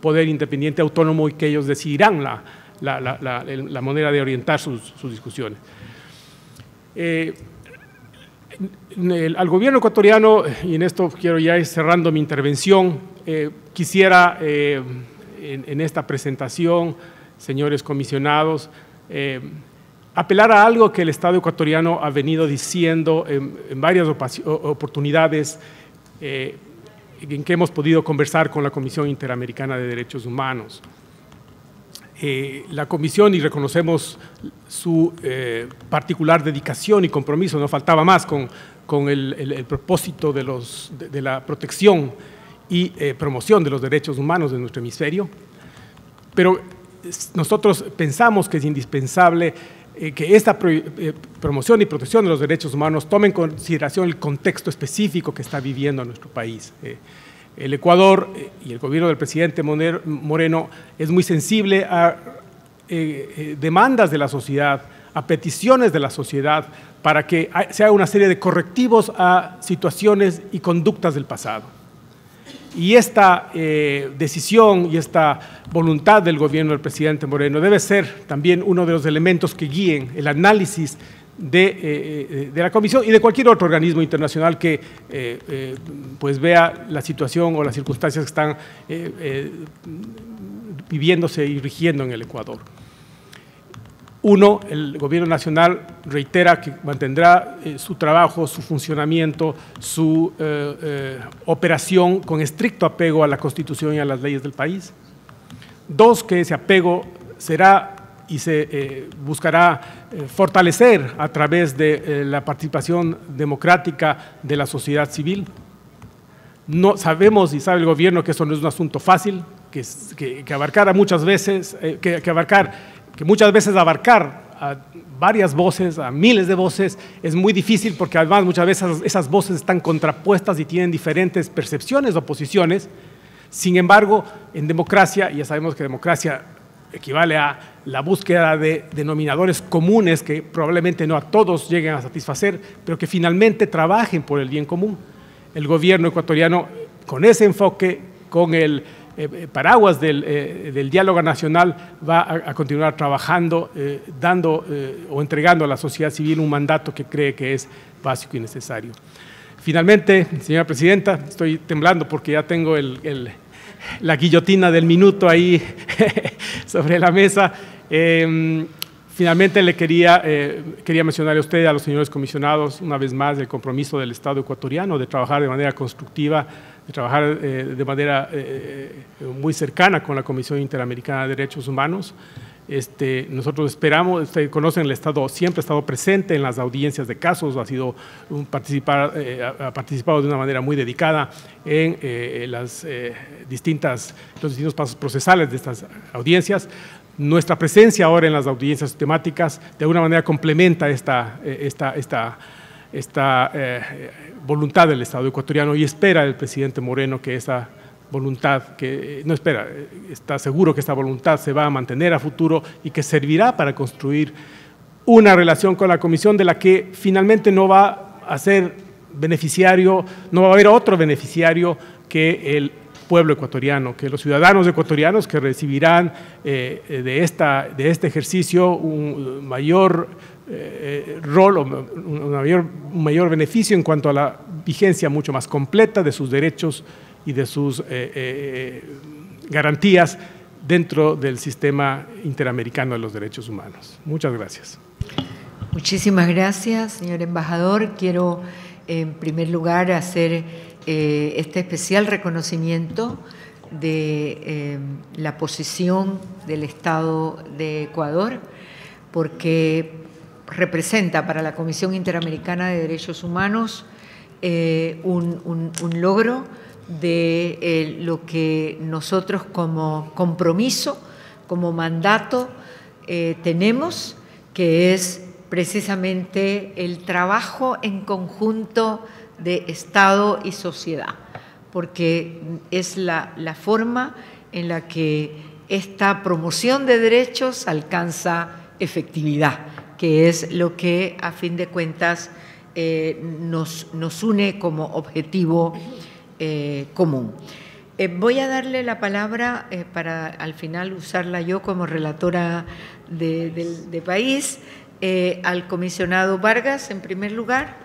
poder independiente autónomo y que ellos decidirán la, la, manera de orientar sus, discusiones. Eh, al gobierno ecuatoriano, y en esto quiero ya ir cerrando mi intervención, eh, quisiera eh, en, esta presentación, señores comisionados, apelar a algo que el Estado ecuatoriano ha venido diciendo en varias oportunidades en que hemos podido conversar con la Comisión Interamericana de Derechos Humanos. Eh, la comisión, y reconocemos su eh, particular dedicación y compromiso, no faltaba más con, el, propósito de, la protección y eh, promoción de los derechos humanos de nuestro hemisferio, pero nosotros pensamos que es indispensable que esta promoción y protección de los derechos humanos tome en consideración el contexto específico que está viviendo nuestro país. El Ecuador eh, y el gobierno del presidente Moreno es muy sensible a eh, eh, demandas de la sociedad, a peticiones de la sociedad para que se haga una serie de correctivos a situaciones y conductas del pasado. Y esta decisión y esta voluntad del gobierno del presidente Moreno debe ser también uno de los elementos que guíen el análisis eh, eh, de, la Comisión y de cualquier otro organismo internacional que eh, pues vea la situación o las circunstancias que están viviéndose y rigiendo en el Ecuador. Uno, el Gobierno Nacional reitera que mantendrá su trabajo, su funcionamiento, su operación con estricto apego a la Constitución y a las leyes del país. Dos, que ese apego será y se eh, buscará eh, fortalecer a través de eh, la participación democrática de la sociedad civil. No sabemos y sabe el gobierno que eso no es un asunto fácil, que, que, que abarcar muchas veces, que, que, abarcar, que muchas veces abarcar a varias voces, a miles de voces, es muy difícil porque además muchas veces esas voces están contrapuestas y tienen diferentes percepciones o posiciones. Sin embargo, en democracia, ya sabemos que democracia equivale a la búsqueda de denominadores comunes que probablemente no a todos lleguen a satisfacer, pero que finalmente trabajen por el bien común. El gobierno ecuatoriano, con ese enfoque, con el eh, eh, paraguas eh, del, diálogo nacional, va a, continuar trabajando, dando o entregando a la sociedad civil un mandato que cree que es básico y necesario. Finalmente, señora presidenta, estoy temblando porque ya tengo el la guillotina del minuto ahí sobre la mesa. Em, finalmente le quería, eh, mencionar a usted, a los señores comisionados, una vez más, el compromiso del Estado ecuatoriano de trabajar de manera constructiva, de trabajar eh, de manera eh, muy cercana con la Comisión Interamericana de Derechos Humanos. Este, nosotros esperamos, ustedes conocen, el Estado siempre ha estado presente en las audiencias de casos, ha, sido eh, ha participado de una manera muy dedicada en eh, eh, las, distintas, los distintos pasos procesales de estas audiencias. Nuestra presencia ahora en las audiencias temáticas de alguna manera complementa esta, esta, esta, esta voluntad del Estado ecuatoriano y espera el presidente Moreno que esa voluntad que no espera, está seguro que esta voluntad se va a mantener a futuro y que servirá para construir una relación con la comisión de la que finalmente no va a ser beneficiario, no va a haber otro beneficiario que el pueblo ecuatoriano, que los ciudadanos ecuatorianos que recibirán eh, de, esta, de este ejercicio un mayor eh, rol o un mayor, un mayor beneficio en cuanto a la vigencia mucho más completa de sus derechos y de sus eh, eh, eh, garantías dentro del sistema interamericano de los derechos humanos. Muchas gracias. Muchísimas gracias, señor embajador. Quiero, en primer lugar, hacer este especial reconocimiento de la posición del Estado de Ecuador, porque representa para la Comisión Interamericana de Derechos Humanos un logro de eh, lo que nosotros como compromiso, como mandato eh, tenemos, que es precisamente el trabajo en conjunto de Estado y sociedad, porque es la, forma en la que esta promoción de derechos alcanza efectividad, que es lo que a fin de cuentas eh, nos, nos une como objetivo eh, común. Eh, voy a darle la palabra eh, para al final usarla yo como relatora de país al comisionado Vargas, en primer lugar.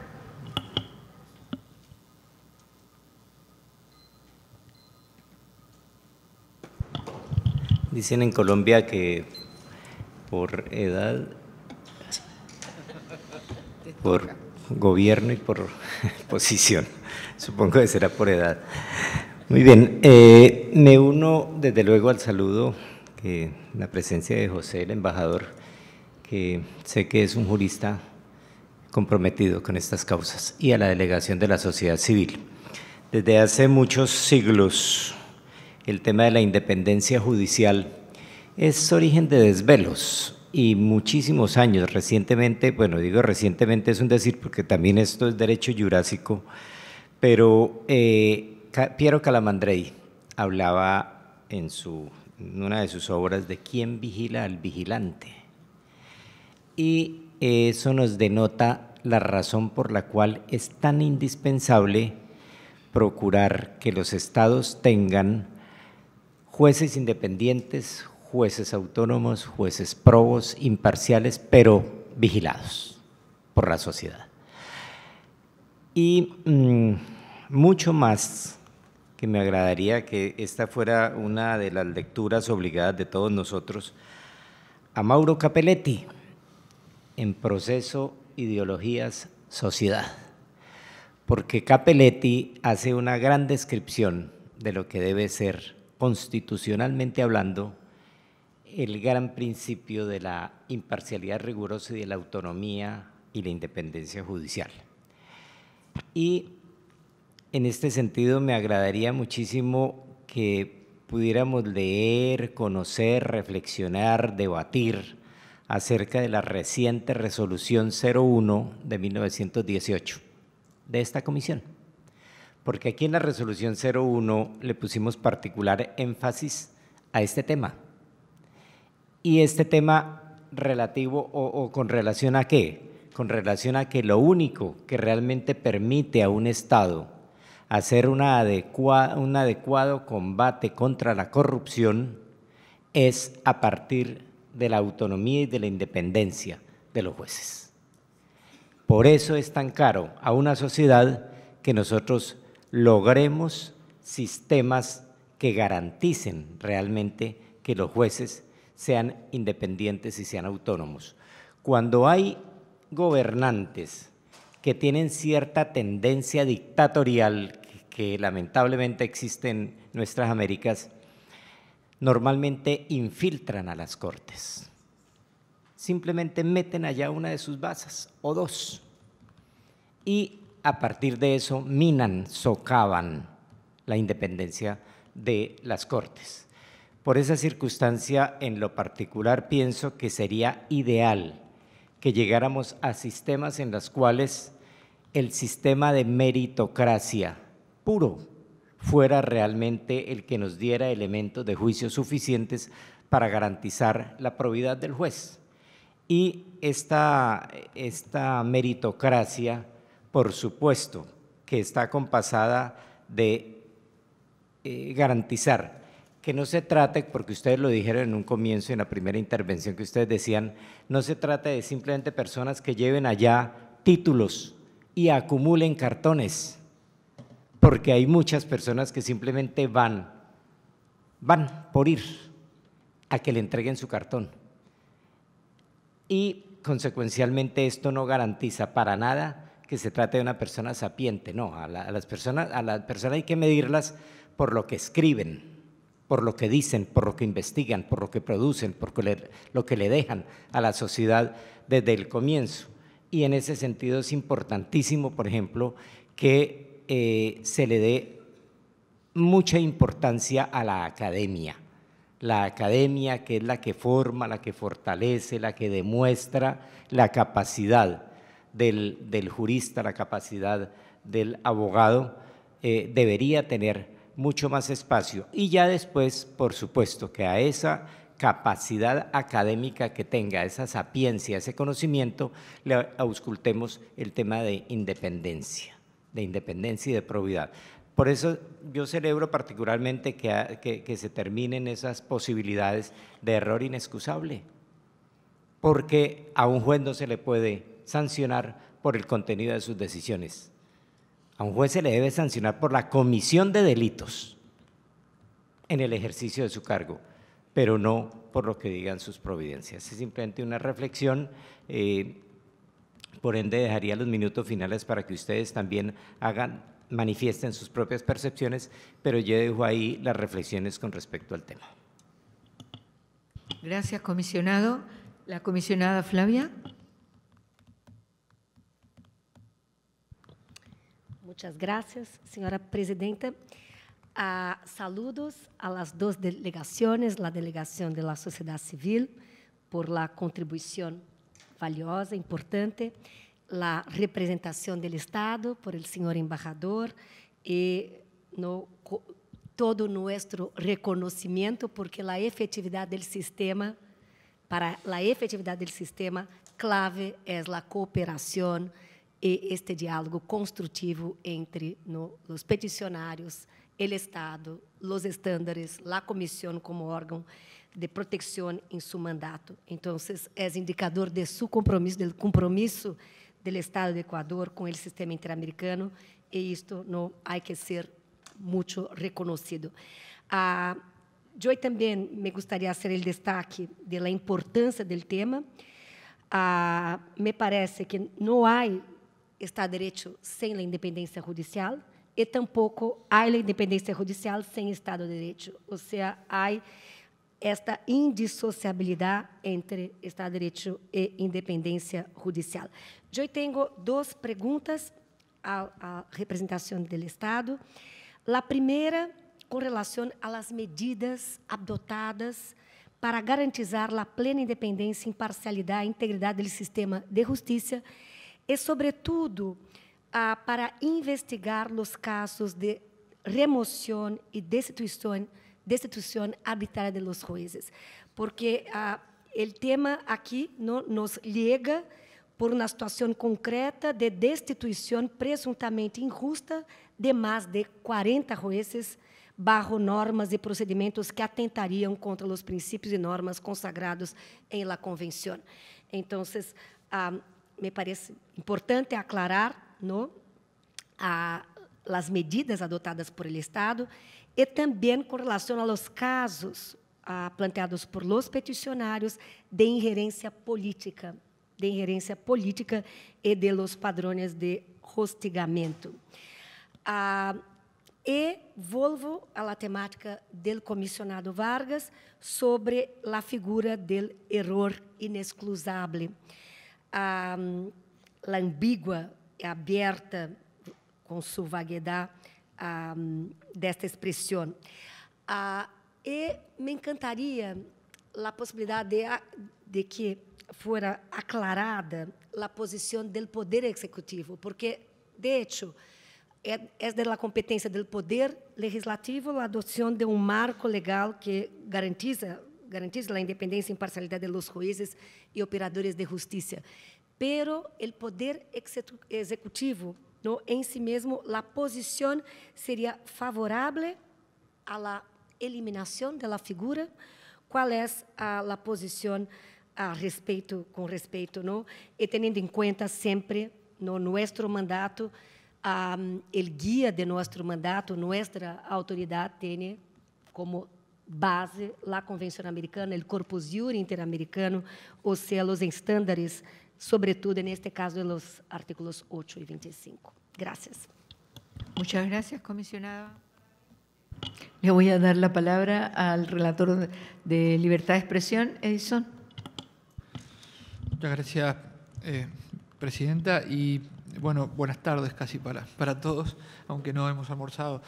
Dicen en Colombia que por edad, por gobierno y por posición. Supongo que será por edad. Muy bien, eh, me uno desde luego al saludo, que la presencia de José, el embajador, que sé que es un jurista comprometido con estas causas, y a la delegación de la sociedad civil. Desde hace muchos siglos, el tema de la independencia judicial es origen de desvelos y muchísimos años. Recientemente, bueno, digo recientemente es un decir porque también esto es derecho jurásico, pero eh, Piero Calamandrei hablaba en, su, en una de sus obras de quién vigila al vigilante. Y eh, eso nos denota la razón por la cual es tan indispensable procurar que los estados tengan jueces independientes, jueces autónomos, jueces probos, imparciales, pero vigilados por la sociedad. Y mm, mucho más que me agradaría que esta fuera una de las lecturas obligadas de todos nosotros a Mauro Capelletti en Proceso, Ideologías, Sociedad. Porque Capelletti hace una gran descripción de lo que debe ser, constitucionalmente hablando, el gran principio de la imparcialidad rigurosa y de la autonomía y la independencia judicial. Y en este sentido me agradaría muchísimo que pudiéramos leer, conocer, reflexionar, debatir acerca de la reciente resolución 01 de 1918 de esta comisión. Porque aquí en la resolución 01 le pusimos particular énfasis a este tema. Y este tema relativo o, con relación a qué? con relación a que lo único que realmente permite a un Estado hacer un adecuado combate contra la corrupción es a partir de la autonomía y de la independencia de los jueces. Por eso es tan caro a una sociedad que nosotros logremos sistemas que garanticen realmente que los jueces sean independientes y sean autónomos. Cuando hay gobernantes que tienen cierta tendencia dictatorial que, lamentablemente existe en nuestras Américas, normalmente infiltran a las cortes. Simplemente meten allá una de sus bases o dos. Y a partir de eso minan, socavan la independencia de las cortes. Por esa circunstancia, en lo particular, pienso que sería ideal que llegáramos a sistemas en los cuales el sistema de meritocracia puro fuera realmente el que nos diera elementos de juicio suficientes para garantizar la probidad del juez. Y esta, meritocracia, por supuesto, que está compasada de eh, garantizar que no se trate, porque ustedes lo dijeron en un comienzo, en la primera intervención que ustedes decían, no se trata de simplemente personas que lleven allá títulos y acumulen cartones, porque hay muchas personas que simplemente van, van por ir a que le entreguen su cartón. Y consecuencialmente esto no garantiza para nada que se trate de una persona sapiente, no, a, las, personas, a las personas hay que medirlas por lo que escriben por lo que dicen, por lo que investigan, por lo que producen, por lo que le dejan a la sociedad desde el comienzo. Y en ese sentido es importantísimo, por ejemplo, que eh, se le dé mucha importancia a la academia. La academia que es la que forma, la que fortalece, la que demuestra la capacidad del, jurista, la capacidad del abogado, eh, debería tener mucho más espacio. Y ya después, por supuesto, que a esa capacidad académica que tenga, esa sapiencia, ese conocimiento, le auscultemos el tema de independencia, de independencia y de probidad. Por eso yo celebro particularmente que, que se terminen esas posibilidades de error inexcusable, porque a un juez no se le puede sancionar por el contenido de sus decisiones. A un juez se le debe sancionar por la comisión de delitos en el ejercicio de su cargo, pero no por lo que digan sus providencias. Es simplemente una reflexión. Eh, por ende, dejaría los minutos finales para que ustedes también hagan, manifiesten sus propias percepciones, pero yo dejo ahí las reflexiones con respecto al tema. Gracias, comisionado. La comisionada Flavia. Muchas gracias, señora presidenta. Uh, saludos a las dos delegaciones, la delegación de la sociedad civil por la contribución valiosa, importante, la representación del Estado por el señor embajador y no, todo nuestro reconocimiento porque la efectividad del sistema, para la efectividad del sistema, clave es la cooperación, e este diálogo construtivo entre no, os peticionários, o Estado, os estándares, a Comissão como órgão de proteção em seu mandato. Então, é indicador de seu compromisso, do compromisso do Estado do Equador com o sistema interamericano, e isto não há que ser muito reconhecido. Ah, eu também me gostaria de fazer o destaque da importância do tema. Ah, me parece que não há Estado de Direito sem a independência judicial e tampouco há a independência judicial sem Estado de Direito. Ou seja, há esta indissociabilidade entre Estado de Direito e independência judicial. Eu tenho duas perguntas à, à representação do Estado. A primeira, com relação às medidas adotadas para garantizar a plena independência, imparcialidade e integridade do sistema de justiça e, sobretudo, ah, para investigar os casos de remoção e destituição, destituição arbitrária de los jueces, porque o ah, tema aqui nos liga por uma situação concreta de destituição presuntamente injusta de mais de 40 jueces barro normas e procedimentos que atentariam contra os princípios e normas consagrados em la Convención. Então, ah, me parece importante aclarar no, a, as medidas adotadas por ele Estado e também com relação aos casos a ah, planteados por los peticionários de ingerência política, de ingerência política e de los padrões de hostigamento. Ah, e volvo à temática do comissionado Vargas sobre a figura do erro inexcusable a hum, e aberta com sua vaguedade hum, desta expressão. e me encantaria a possibilidade de, de que fora aclarada a posição do poder executivo, porque, de hecho, é, é da competência do poder legislativo a adoção de um marco legal que garantiza garantiza a independência e imparcialidade dos juízes e operadores de justiça, Pero o poder executivo no si mesmo a posição seria favorável à eliminação la figura. Qual é a, la a ah, respeito, com respeito, no? E eh, tendo em conta sempre no nosso mandato, um, o guia de nosso mandato, nossa autoridade tem como base la Convención Americana, el Corpus Juris Interamericano, o sea, los em estándares, sobre todo en este caso, los artículos 8 y 25. Gracias. Muchas gracias, comisionada. Le voy a dar la palabra al relator de libertad de expresión, Edison. Muchas gracias, eh, presidenta. Y bueno, buenas tardes casi para, para todos, aunque no hemos almorzado.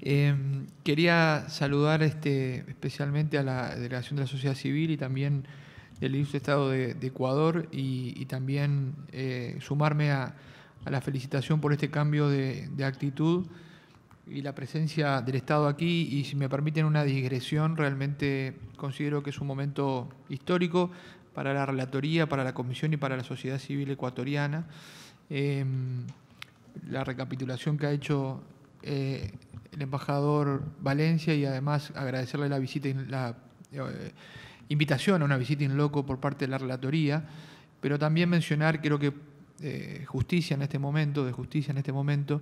Em, quería saludar este, especialmente a la delegación de la sociedad civil y también del de Estado de, Ecuador y, también eh, sumarme a, la felicitación por este cambio de, de, actitud y la presencia del Estado aquí. Y si me permiten una digresión, realmente considero que es un momento histórico para la Relatoría, para la Comisión y para la sociedad civil ecuatoriana. Em, la recapitulación que ha hecho eh, el embajador Valencia y además agradecerle la visita, la eh, invitación a una visita in loco por parte de la relatoría, pero también mencionar, creo que eh, justicia en este momento, de justicia en este momento,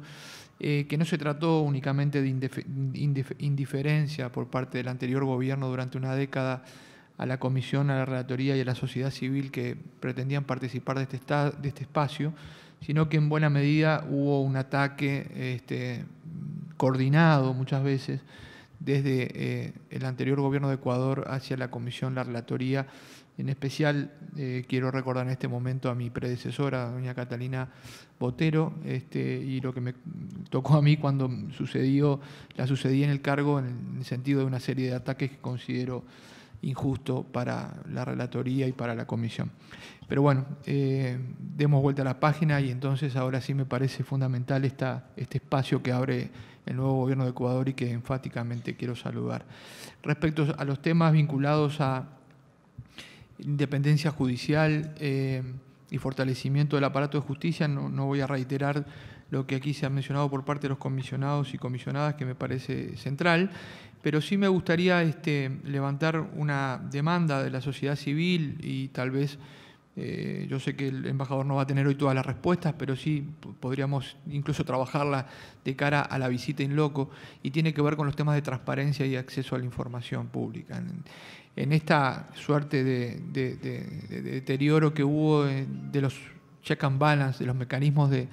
que no se trató únicamente de indiferencia por parte del anterior gobierno durante una década a la comisión, a la relatoría y a la sociedad civil que pretendían participar de este, de este espacio, sino que en buena medida hubo un ataque este, coordinado muchas veces desde eh, el anterior gobierno de Ecuador hacia la comisión, la relatoría. En especial eh, quiero recordar en este momento a mi predecesora, doña Catalina Botero, este, y lo que me tocó a mí cuando sucedió, la sucedí en el cargo en el sentido de una serie de ataques que considero injusto para la relatoría y para la comisión. Pero bueno, eh, demos vuelta a la página y entonces ahora sí me parece fundamental esta, este espacio que abre el nuevo gobierno de Ecuador y que enfáticamente quiero saludar. Respecto a los temas vinculados a independencia judicial eh, y fortalecimiento del aparato de justicia, no, no voy a reiterar lo que aquí se ha mencionado por parte de los comisionados y comisionadas, que me parece central pero sí me gustaría este, levantar una demanda de la sociedad civil y tal vez, eh, yo sé que el embajador no va a tener hoy todas las respuestas, pero sí podríamos incluso trabajarla de cara a la visita en loco y tiene que ver con los temas de transparencia y acceso a la información pública. En, esta suerte de, deterioro que hubo eh, de los check and balance, de los mecanismos de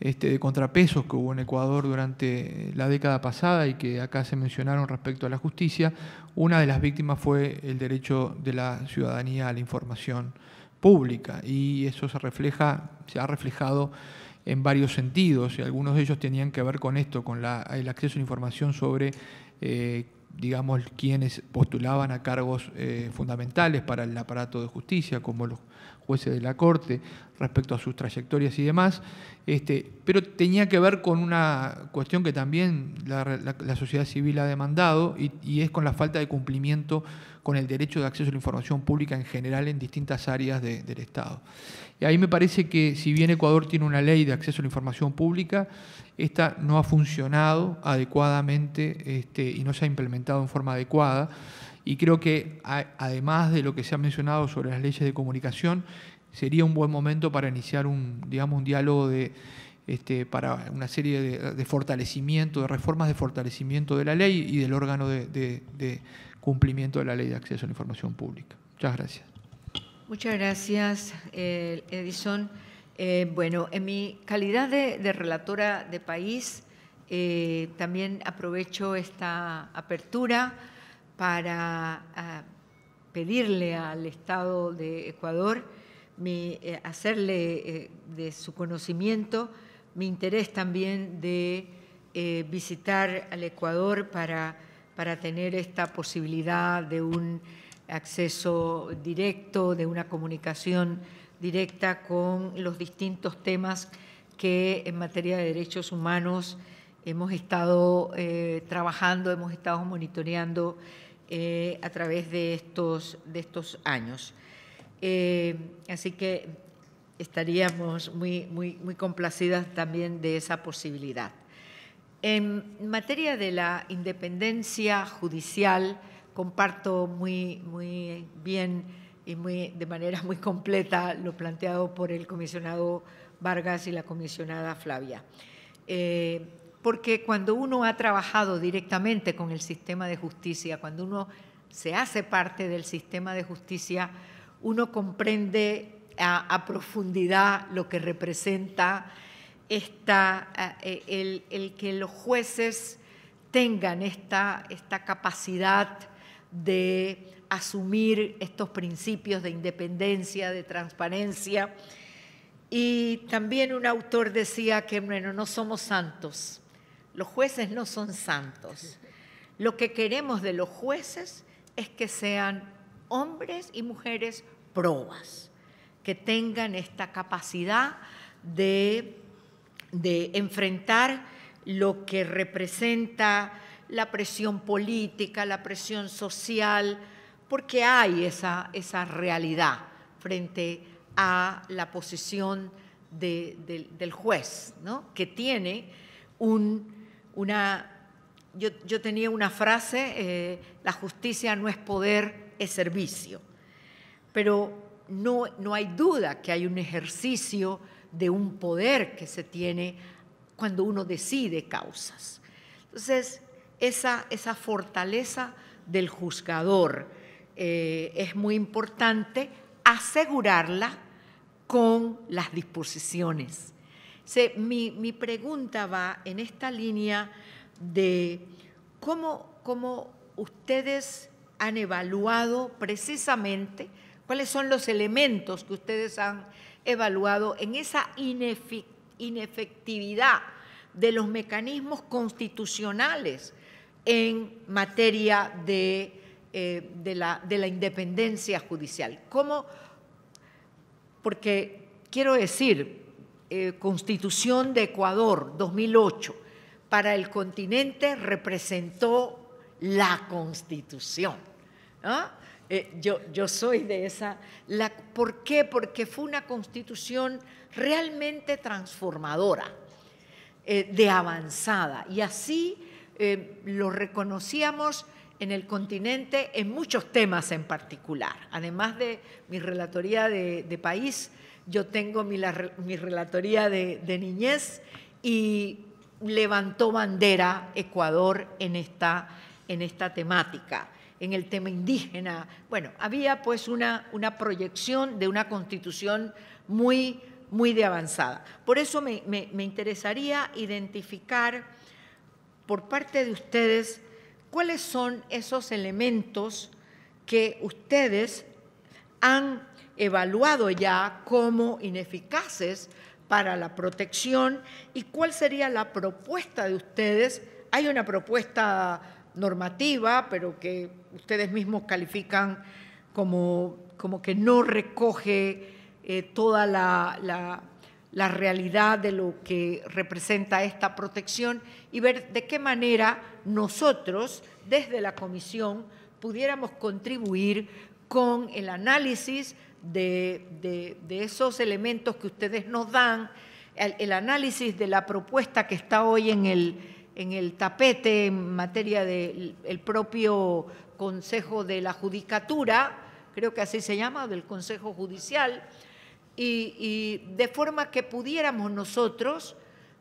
este, de contrapesos que hubo en Ecuador durante la década pasada y que acá se mencionaron respecto a la justicia, una de las víctimas fue el derecho de la ciudadanía a la información pública y eso se refleja, se ha reflejado en varios sentidos y algunos de ellos tenían que ver con esto, con la, el acceso a información sobre eh, digamos, quienes postulaban a cargos eh, fundamentales para el aparato de justicia, como los jueces de la Corte respecto a sus trayectorias y demás, este, pero tenía que ver con una cuestión que también la, sociedad civil ha demandado y, es con la falta de cumplimiento con el derecho de acceso a la información pública en general en distintas áreas del Estado. Y ahí me parece que si bien Ecuador tiene una ley de acceso a la información pública, esta no ha funcionado adecuadamente este, y no se ha implementado en forma adecuada. Y creo que además de lo que se ha mencionado sobre las leyes de comunicación, sería un buen momento para iniciar un, digamos, un diálogo de, este, para una serie de, fortalecimiento, de reformas de fortalecimiento de la ley y del órgano de, cumplimiento de la ley de acceso a la información pública. Muchas gracias. Muchas gracias, eh, Edison. Eh, bueno, en mi calidad de, relatora de país, eh, también aprovecho esta apertura para ah, pedirle al Estado de Ecuador, eh, hacerle eh, de su conocimiento mi interés también de eh, visitar al Ecuador para, para tener esta posibilidad de un acceso directo, de una comunicación directa con los distintos temas que en materia de derechos humanos hemos estado trabajando, hemos estado monitoreando eh, a través de estos, de estos años. Eh, así que estaríamos muy, muy, muy complacidas también de esa posibilidad. En materia de la independencia judicial, comparto muy, muy bien y muy, de manera muy completa lo planteado por el comisionado Vargas y la comisionada Flavia. Eh, porque cuando uno ha trabajado directamente con el sistema de justicia, cuando uno se hace parte del sistema de justicia, uno comprende a, profundidad lo que representa esta, e, el, que los jueces tengan esta, esta capacidad de asumir estos principios de independencia, de transparencia. Y también un autor decía que bueno, no somos santos, los jueces no son santos. Lo que queremos de los jueces es que sean hombres y mujeres probas, que tengan esta capacidad de, enfrentar lo que representa la presión política, la presión social, porque hay esa, esa realidad frente a la posición del juez, ¿no? que tiene un yo, tenía una frase, eh, la justicia no es poder, es servicio. Pero no, hay duda que hay un ejercicio de un poder que se tiene cuando uno decide causas. Entonces, esa, fortaleza del juzgador eh, es muy importante asegurarla con las disposiciones mi, pregunta va en esta línea de cómo, ustedes han evaluado precisamente cuáles son los elementos que ustedes han evaluado en esa inefectividad de los mecanismos constitucionales en materia eh, de, la, de la, independencia judicial. ¿Cómo? Porque quiero decir, eh, constitución de Ecuador 2008 para el continente representó la Constitución. Eh, yo, yo, soy de esa. ¿Por qué? Porque fue una constitución realmente transformadora, eh, de avanzada. Y así lo reconocíamos en el continente en muchos temas en particular. Además de mi relatoría de país, yo tengo mi, relatoría de, niñez y levantó bandera Ecuador en esta, en esta temática, en el tema indígena. Bueno, había pues una, una proyección de una constitución muy, muy de avanzada. Por eso me, me interesaría identificar por parte de ustedes cuáles son esos elementos que ustedes han evaluado ya como ineficaces para la protección y cuál sería la propuesta de ustedes. Hay una propuesta normativa, pero que ustedes mismos califican como, como que no recoge eh, toda la, la realidad de lo que representa esta protección y ver de qué manera nosotros, desde la Comisión, pudiéramos contribuir con el análisis de, de, esos elementos que ustedes nos dan, el, análisis de la propuesta que está hoy en el, en el tapete en materia del propio Consejo de la Judicatura, creo que así se llama, del Consejo Judicial, y, de forma que pudiéramos nosotros,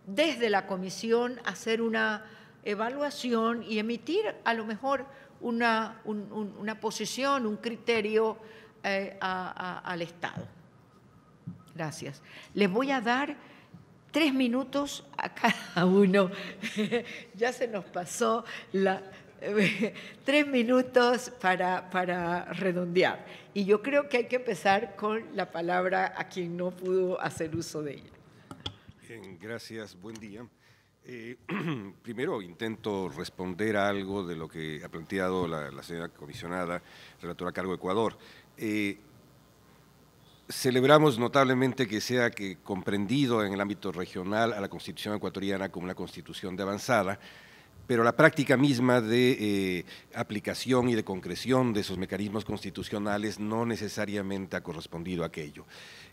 desde la comisión, hacer una evaluación y emitir a lo mejor una, una posición, un criterio eh, al Estado. Gracias. Les voy a dar tres minutos a cada uno. ya se nos pasó la, tres minutos para, para, redondear. Y yo creo que hay que empezar con la palabra a quien no pudo hacer uso de ella. gracias, buen día. Eh, primero intento responder a algo de lo que ha planteado la, señora comisionada, relatora a cargo de Ecuador. Eh, celebramos notablemente que sea que comprendido en el ámbito regional a la Constitución ecuatoriana como una constitución de avanzada, pero la práctica misma de eh, aplicación y de concreción de esos mecanismos constitucionales no necesariamente ha correspondido a aquello.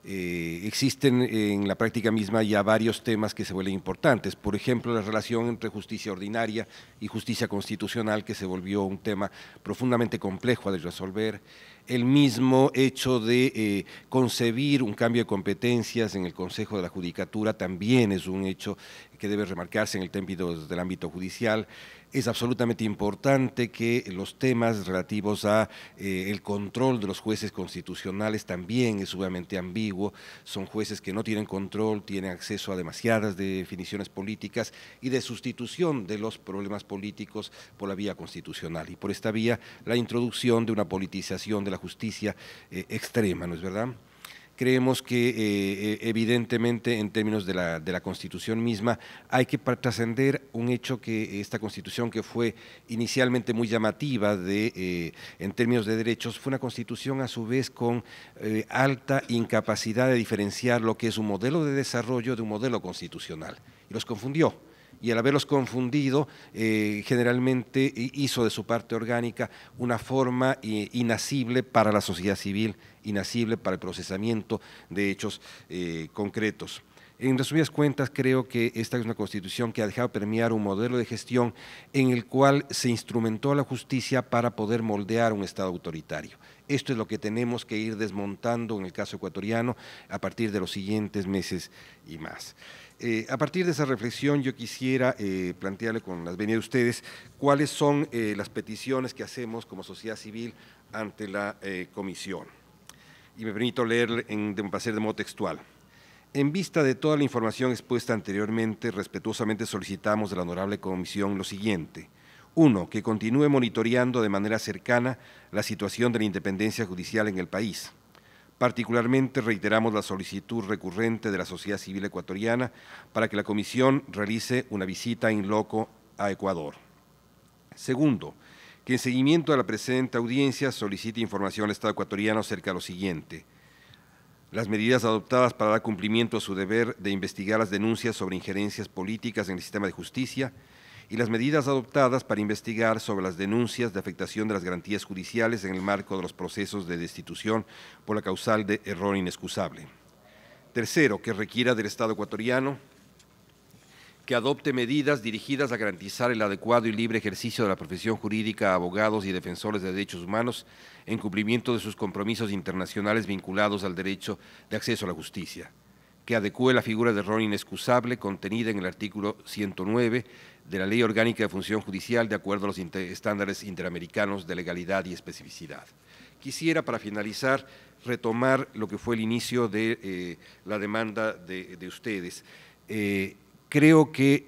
Eh, existen en la práctica misma ya varios temas que se vuelven importantes, por ejemplo, la relación entre justicia ordinaria y justicia constitucional, que se volvió un tema profundamente complejo de resolver, el mismo hecho de eh, concebir un cambio de competencias en el Consejo de la Judicatura también es un hecho que debe remarcarse en el ámbito del ámbito judicial es absolutamente importante que los temas relativos a eh, el control de los jueces constitucionales también es sumamente ambiguo. Son jueces que no tienen control, tienen acceso a demasiadas definiciones políticas y de sustitución de los problemas políticos por la vía constitucional. Y por esta vía la introducción de una politización de la justicia eh, extrema, ¿no es verdad? Creemos que eh, eh, evidentemente en términos de la, de la Constitución misma hay que trascender un hecho que esta Constitución que fue inicialmente muy llamativa de, eh, en términos de derechos fue una Constitución a su vez con alta incapacidad de diferenciar lo que es un modelo de desarrollo de un modelo constitucional y los confundió y al haberlos confundido, eh, generalmente hizo de su parte orgánica una forma eh, inacible para la sociedad civil, inacible para el procesamiento de hechos eh, concretos. En resumidas cuentas, creo que esta es una constitución que ha dejado permear un modelo de gestión en el cual se instrumentó la justicia para poder moldear un Estado autoritario. Esto es lo que tenemos que ir desmontando en el caso ecuatoriano a partir de los siguientes meses y más. Eh, a partir de esa reflexión, yo quisiera eh, plantearle con las venidas de ustedes cuáles son eh, las peticiones que hacemos como sociedad civil ante la comisión. Y me permito leer en, de un placer de modo textual. En vista de toda la información expuesta anteriormente, respetuosamente solicitamos de la honorable comisión lo siguiente. uno, Que continúe monitoreando de manera cercana la situación de la independencia judicial en el país. Particularmente reiteramos la solicitud recurrente de la sociedad civil ecuatoriana para que la Comisión realice una visita in loco a Ecuador. Segundo, que en seguimiento a la presente audiencia solicite información al Estado ecuatoriano acerca de lo siguiente. Las medidas adoptadas para dar cumplimiento a su deber de investigar las denuncias sobre injerencias políticas en el sistema de justicia, y las medidas adoptadas para investigar sobre las denuncias de afectación de las garantías judiciales en el marco de los procesos de destitución por la causal de error inexcusable. Tercero, que requiera del Estado ecuatoriano que adopte medidas dirigidas a garantizar el adecuado y libre ejercicio de la profesión jurídica a abogados y defensores de derechos humanos en cumplimiento de sus compromisos internacionales vinculados al derecho de acceso a la justicia que adecue la figura de error inexcusable contenida en el artículo 109 de la Ley Orgánica de Función Judicial de acuerdo a los estándares interamericanos de legalidad y especificidad. Quisiera, para finalizar, retomar lo que fue el inicio de eh, la demanda de, ustedes. Eh, creo que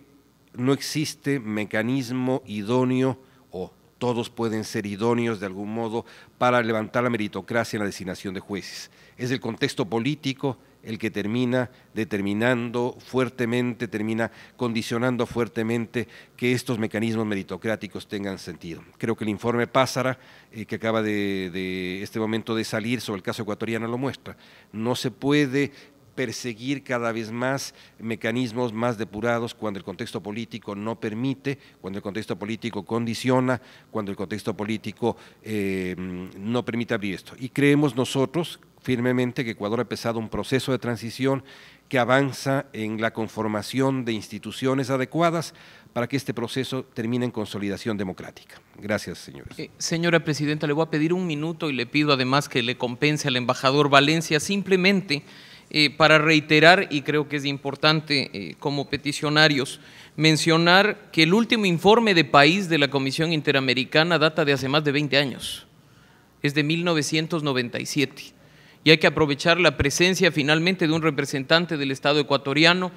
no existe mecanismo idóneo o todos pueden ser idóneos de algún modo para levantar la meritocracia en la designación de jueces. Es el contexto político, el que termina determinando fuertemente, termina condicionando fuertemente que estos mecanismos meritocráticos tengan sentido. Creo que el informe Pásara, eh, que acaba de, este momento de salir sobre el caso ecuatoriano, lo muestra. No se puede perseguir cada vez más mecanismos más depurados cuando el contexto político no permite, cuando el contexto político condiciona, cuando el contexto político eh, mm, no permite abrir esto. Y creemos nosotros firmemente que Ecuador ha empezado un proceso de transición que avanza en la conformación de instituciones adecuadas para que este proceso termine en consolidación democrática. Gracias, señores. Eh, señora Presidenta, le voy a pedir un minuto y le pido además que le compense al embajador Valencia simplemente eh, para reiterar, y creo que es importante eh, como peticionarios, mencionar que el último informe de país de la Comisión Interamericana data de hace más de 20 años, es de 1997 y hay que aprovechar la presencia finalmente de un representante del Estado ecuatoriano,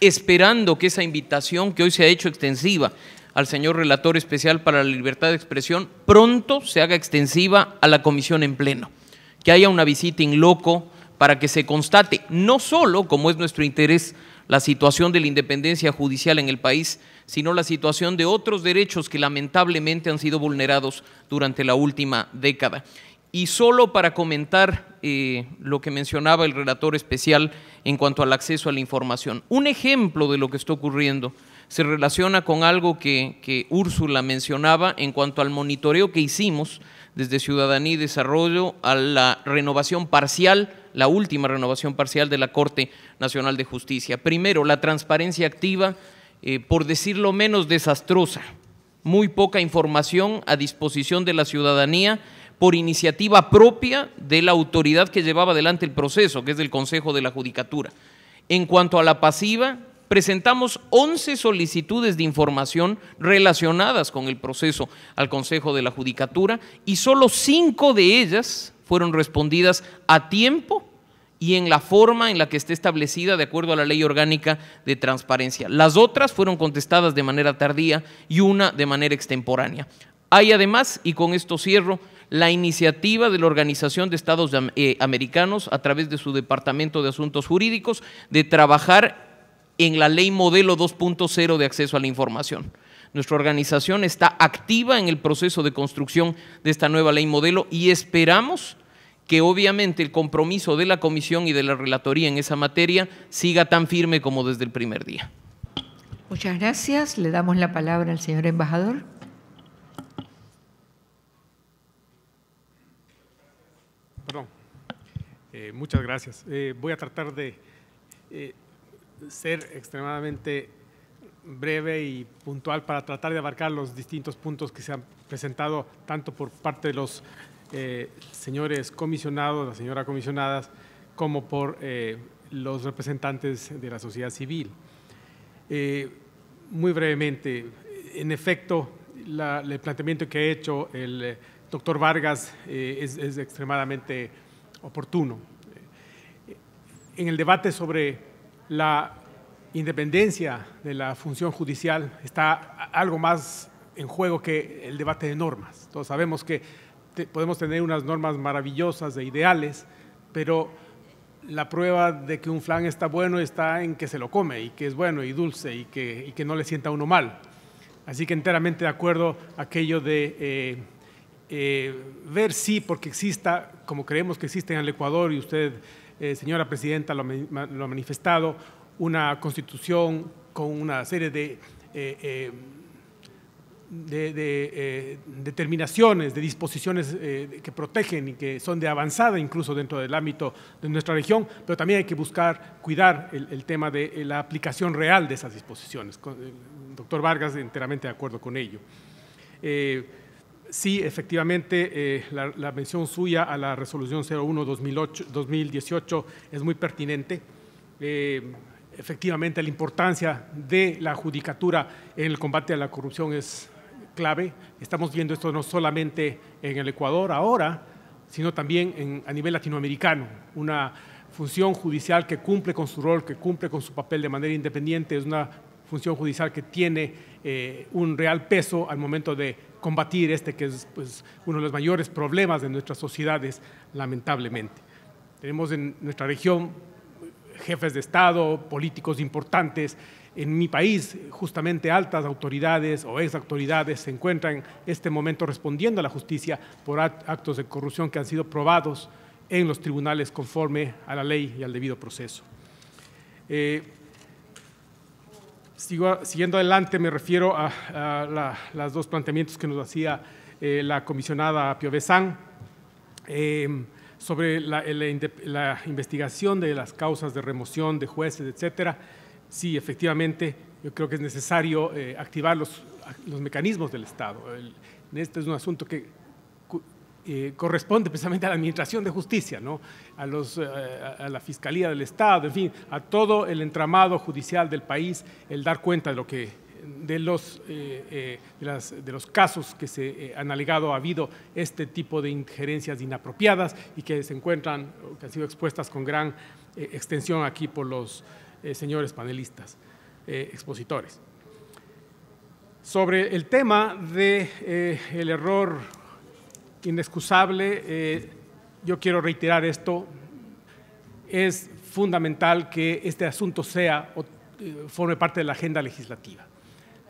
esperando que esa invitación que hoy se ha hecho extensiva al señor relator especial para la libertad de expresión pronto se haga extensiva a la comisión en pleno, que haya una visita in loco para que se constate no solo, como es nuestro interés, la situación de la independencia judicial en el país, sino la situación de otros derechos que lamentablemente han sido vulnerados durante la última década. Y solo para comentar eh, lo que mencionaba el relator especial en cuanto al acceso a la información, un ejemplo de lo que está ocurriendo se relaciona con algo que, que Úrsula mencionaba en cuanto al monitoreo que hicimos desde Ciudadanía y Desarrollo a la renovación parcial, la última renovación parcial de la Corte Nacional de Justicia. Primero, la transparencia activa, eh, por decirlo menos, desastrosa. Muy poca información a disposición de la ciudadanía por iniciativa propia de la autoridad que llevaba adelante el proceso, que es del Consejo de la Judicatura. En cuanto a la pasiva, presentamos 11 solicitudes de información relacionadas con el proceso al Consejo de la Judicatura y solo cinco de ellas fueron respondidas a tiempo y en la forma en la que esté establecida de acuerdo a la ley orgánica de transparencia. Las otras fueron contestadas de manera tardía y una de manera extemporánea. Hay además, y con esto cierro, la iniciativa de la Organización de Estados eh, Americanos a través de su Departamento de Asuntos Jurídicos de trabajar en la ley modelo 2.0 de acceso a la información. Nuestra organización está activa en el proceso de construcción de esta nueva ley modelo y esperamos que obviamente el compromiso de la comisión y de la relatoría en esa materia siga tan firme como desde el primer día. Muchas gracias. Le damos la palabra al señor embajador. Perdón. Eh, muchas gracias. Eh, voy a tratar de eh, ser extremadamente breve y puntual para tratar de abarcar los distintos puntos que se han presentado tanto por parte de los señores comisionados, la señora comisionadas, como por los representantes de la sociedad civil. muy brevemente, en efecto, el planteamiento que ha hecho el doctor Vargas eh, es, extremadamente oportuno. En el debate sobre la independencia de la función judicial está algo más en juego que el debate de normas. Todos sabemos que podemos tener unas normas maravillosas e ideales, pero la prueba de que un flan está bueno está en que se lo come y que es bueno y dulce y que, no le sienta a uno mal. Así que enteramente de acuerdo aquello de eh, eh, ver si, porque exista, como creemos que existe en el Ecuador, y usted, eh, señora presidenta, lo, ha manifestado, una constitución con una serie de, eh, determinaciones, de disposiciones que protegen y que son de avanzada incluso dentro del ámbito de nuestra región, pero también hay que buscar cuidar el, tema de la aplicación real de esas disposiciones. doctor Vargas, enteramente de acuerdo con ello. Sí, efectivamente, eh, la, mención suya a la resolución 01-2018 es muy pertinente. Eh, efectivamente, la importancia de la judicatura en el combate a la corrupción es clave. Estamos viendo esto no solamente en el Ecuador ahora, sino también a nivel latinoamericano. Una función judicial que cumple con su rol, que cumple con su papel de manera independiente, es una función judicial que tiene eh, un real peso al momento de combatir este que es pues, uno de los mayores problemas de nuestras sociedades, lamentablemente. Tenemos en nuestra región jefes de Estado, políticos importantes. En mi país, justamente altas autoridades o ex autoridades se encuentran este momento respondiendo a la justicia por actos de corrupción que han sido probados en los tribunales conforme a la ley y al debido proceso. Eh, siguiendo adelante, me refiero a, los dos planteamientos que nos hacía eh, la comisionada Piovesan em, sobre eh, la, investigación de las causas de remoción de jueces, etcétera. Sí, efectivamente, yo creo que es necesario eh, activar los, mecanismos del Estado. este es un asunto que eh, corresponde precisamente a la Administración de Justicia, ¿no? Eh, a, la Fiscalía del Estado, en fin, a todo el entramado judicial del país, el dar cuenta de lo que de los, eh, de, los casos que se han alegado ha habido este tipo de injerencias inapropiadas y que se encuentran, que han sido expuestas con gran extensión aquí por los señores panelistas, expositores. Sobre el tema del de, el error inexcusable. Eh, yo quiero reiterar esto. Es fundamental que este asunto sea o eh, forme parte de la agenda legislativa.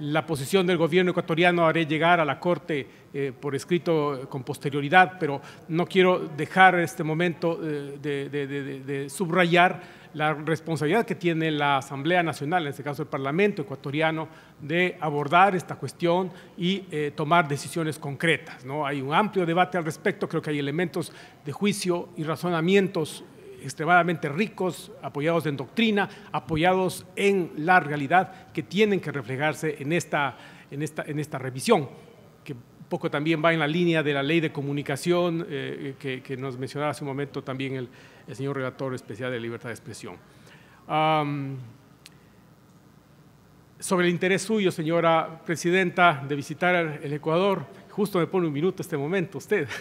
La posición del gobierno ecuatoriano haré llegar a la Corte eh, por escrito con posterioridad, pero no quiero dejar este momento de subrayar la responsabilidad que tiene la Asamblea Nacional, en este caso el Parlamento ecuatoriano, de abordar esta cuestión y eh, tomar decisiones concretas. ¿no? Hay un amplio debate al respecto, creo que hay elementos de juicio y razonamientos extremadamente ricos, apoyados en doctrina, apoyados en la realidad, que tienen que reflejarse en esta, en esta, en esta revisión, que poco también va en la línea de la ley de comunicación eh, que, que, nos mencionaba hace un momento también el, el señor relator especial de libertad de expresión. sobre el interés suyo, señora presidenta, de visitar el Ecuador, justo me pone un minuto este momento usted.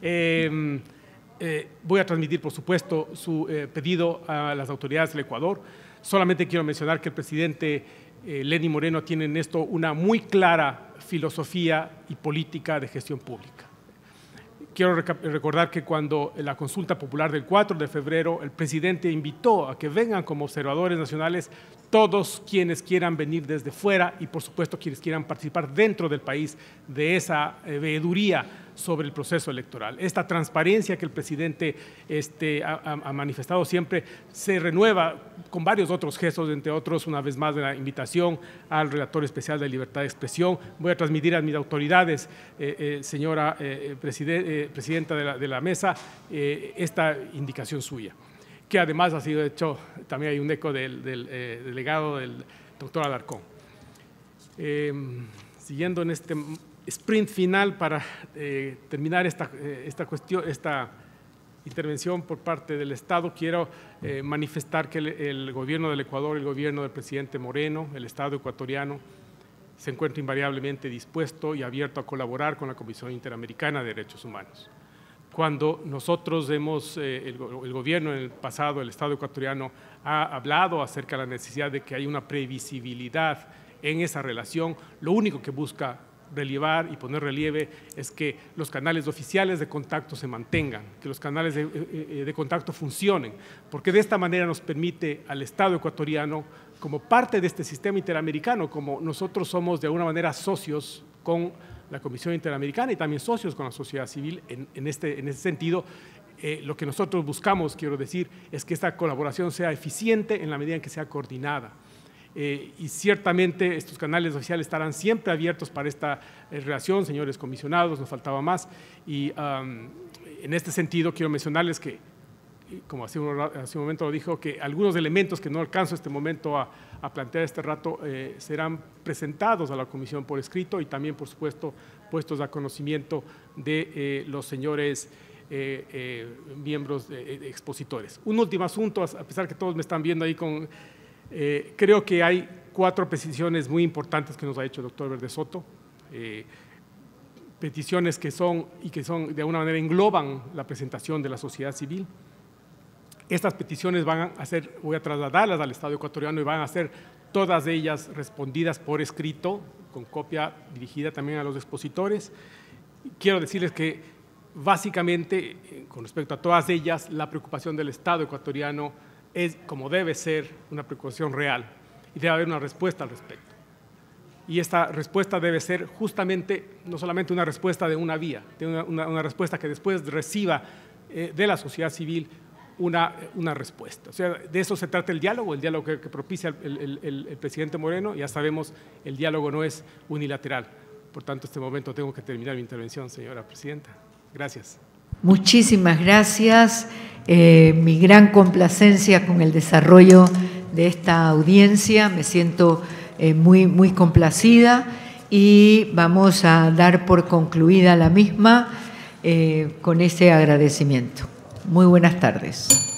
Em, eh, voy a transmitir, por supuesto, su eh, pedido a las autoridades del Ecuador. Solamente quiero mencionar que el presidente eh, Lenín Lenny Moreno tiene en esto una muy clara filosofía y política de gestión pública quiero recordar que cuando en eh, la consulta popular del 4 de febrero, el presidente invitó a que vengan como observadores nacionales todos quienes quieran venir desde fuera y por supuesto quienes quieran participar dentro del país de esa eh, veeduría sobre el proceso electoral. Esta transparencia que el presidente este, ha, manifestado siempre se renueva con varios otros gestos, entre otros, una vez más, la invitación al relator especial de libertad de expresión. Voy a transmitir a mis autoridades, eh, eh, señora eh, presidenta de la, mesa, esta indicación suya, que además ha sido hecho, también hay un eco del, del delegado del doctor Alarcón. Em, siguiendo en este sprint final para eh, terminar eh, esta, intervención por parte del Estado, quiero eh, manifestar que el, gobierno del Ecuador, el gobierno del presidente Moreno, el Estado ecuatoriano, se encuentra invariablemente dispuesto y abierto a colaborar con la Comisión Interamericana de Derechos Humanos. Cuando nosotros hemos, el, el gobierno en el pasado, el Estado ecuatoriano, ha hablado acerca de la necesidad de que haya una previsibilidad en esa relación, lo único que busca y poner relieve es que los canales oficiales de contacto se mantengan, que los canales eh, eh, eh, de, contacto funcionen, porque de esta manera nos permite al Estado ecuatoriano, como parte de este sistema interamericano, como nosotros somos de alguna manera socios con la Comisión Interamericana y también socios con la sociedad civil en, este, ese sentido, lo que nosotros buscamos, quiero decir, es que esta colaboración sea eficiente en la medida en que sea coordinada. Eh, y ciertamente estos canales sociales estarán siempre abiertos para esta eh, relación, señores comisionados, nos faltaba más. Y en este sentido quiero mencionarles que, como hace un, momento lo dijo, que algunos elementos que no alcanzo este momento a, plantear este rato eh, serán presentados a la comisión por escrito y también, por supuesto, puestos a conocimiento de los señores. miembros expositores. Un último asunto, a pesar que todos me están viendo ahí con eh, creo que hay cuatro peticiones muy importantes que nos ha hecho el doctor Verde Soto, eh, peticiones que son y que son de alguna manera engloban la presentación de la sociedad civil. Estas peticiones van a ser, voy a trasladarlas al Estado ecuatoriano y van a ser todas ellas respondidas por escrito, con copia dirigida también a los expositores. Quiero decirles que básicamente, eh, con respecto a todas ellas, la preocupación del Estado ecuatoriano es, como debe ser, una preocupación real y debe haber una respuesta al respecto. Y esta respuesta debe ser justamente, no solamente una respuesta de una vía, una, respuesta que después reciba eh, de la sociedad civil una, respuesta. O sea, de eso se trata el diálogo, el diálogo que, propicia el, el, presidente Moreno. Ya sabemos, el diálogo no es unilateral. Por tanto, en este momento tengo que terminar mi intervención, señora presidenta. Gracias. Muchísimas gracias. Eh, mi gran complacencia con el desarrollo de esta audiencia. Me siento eh, muy, muy complacida y vamos a dar por concluida la misma eh, con este agradecimiento. Muy buenas tardes.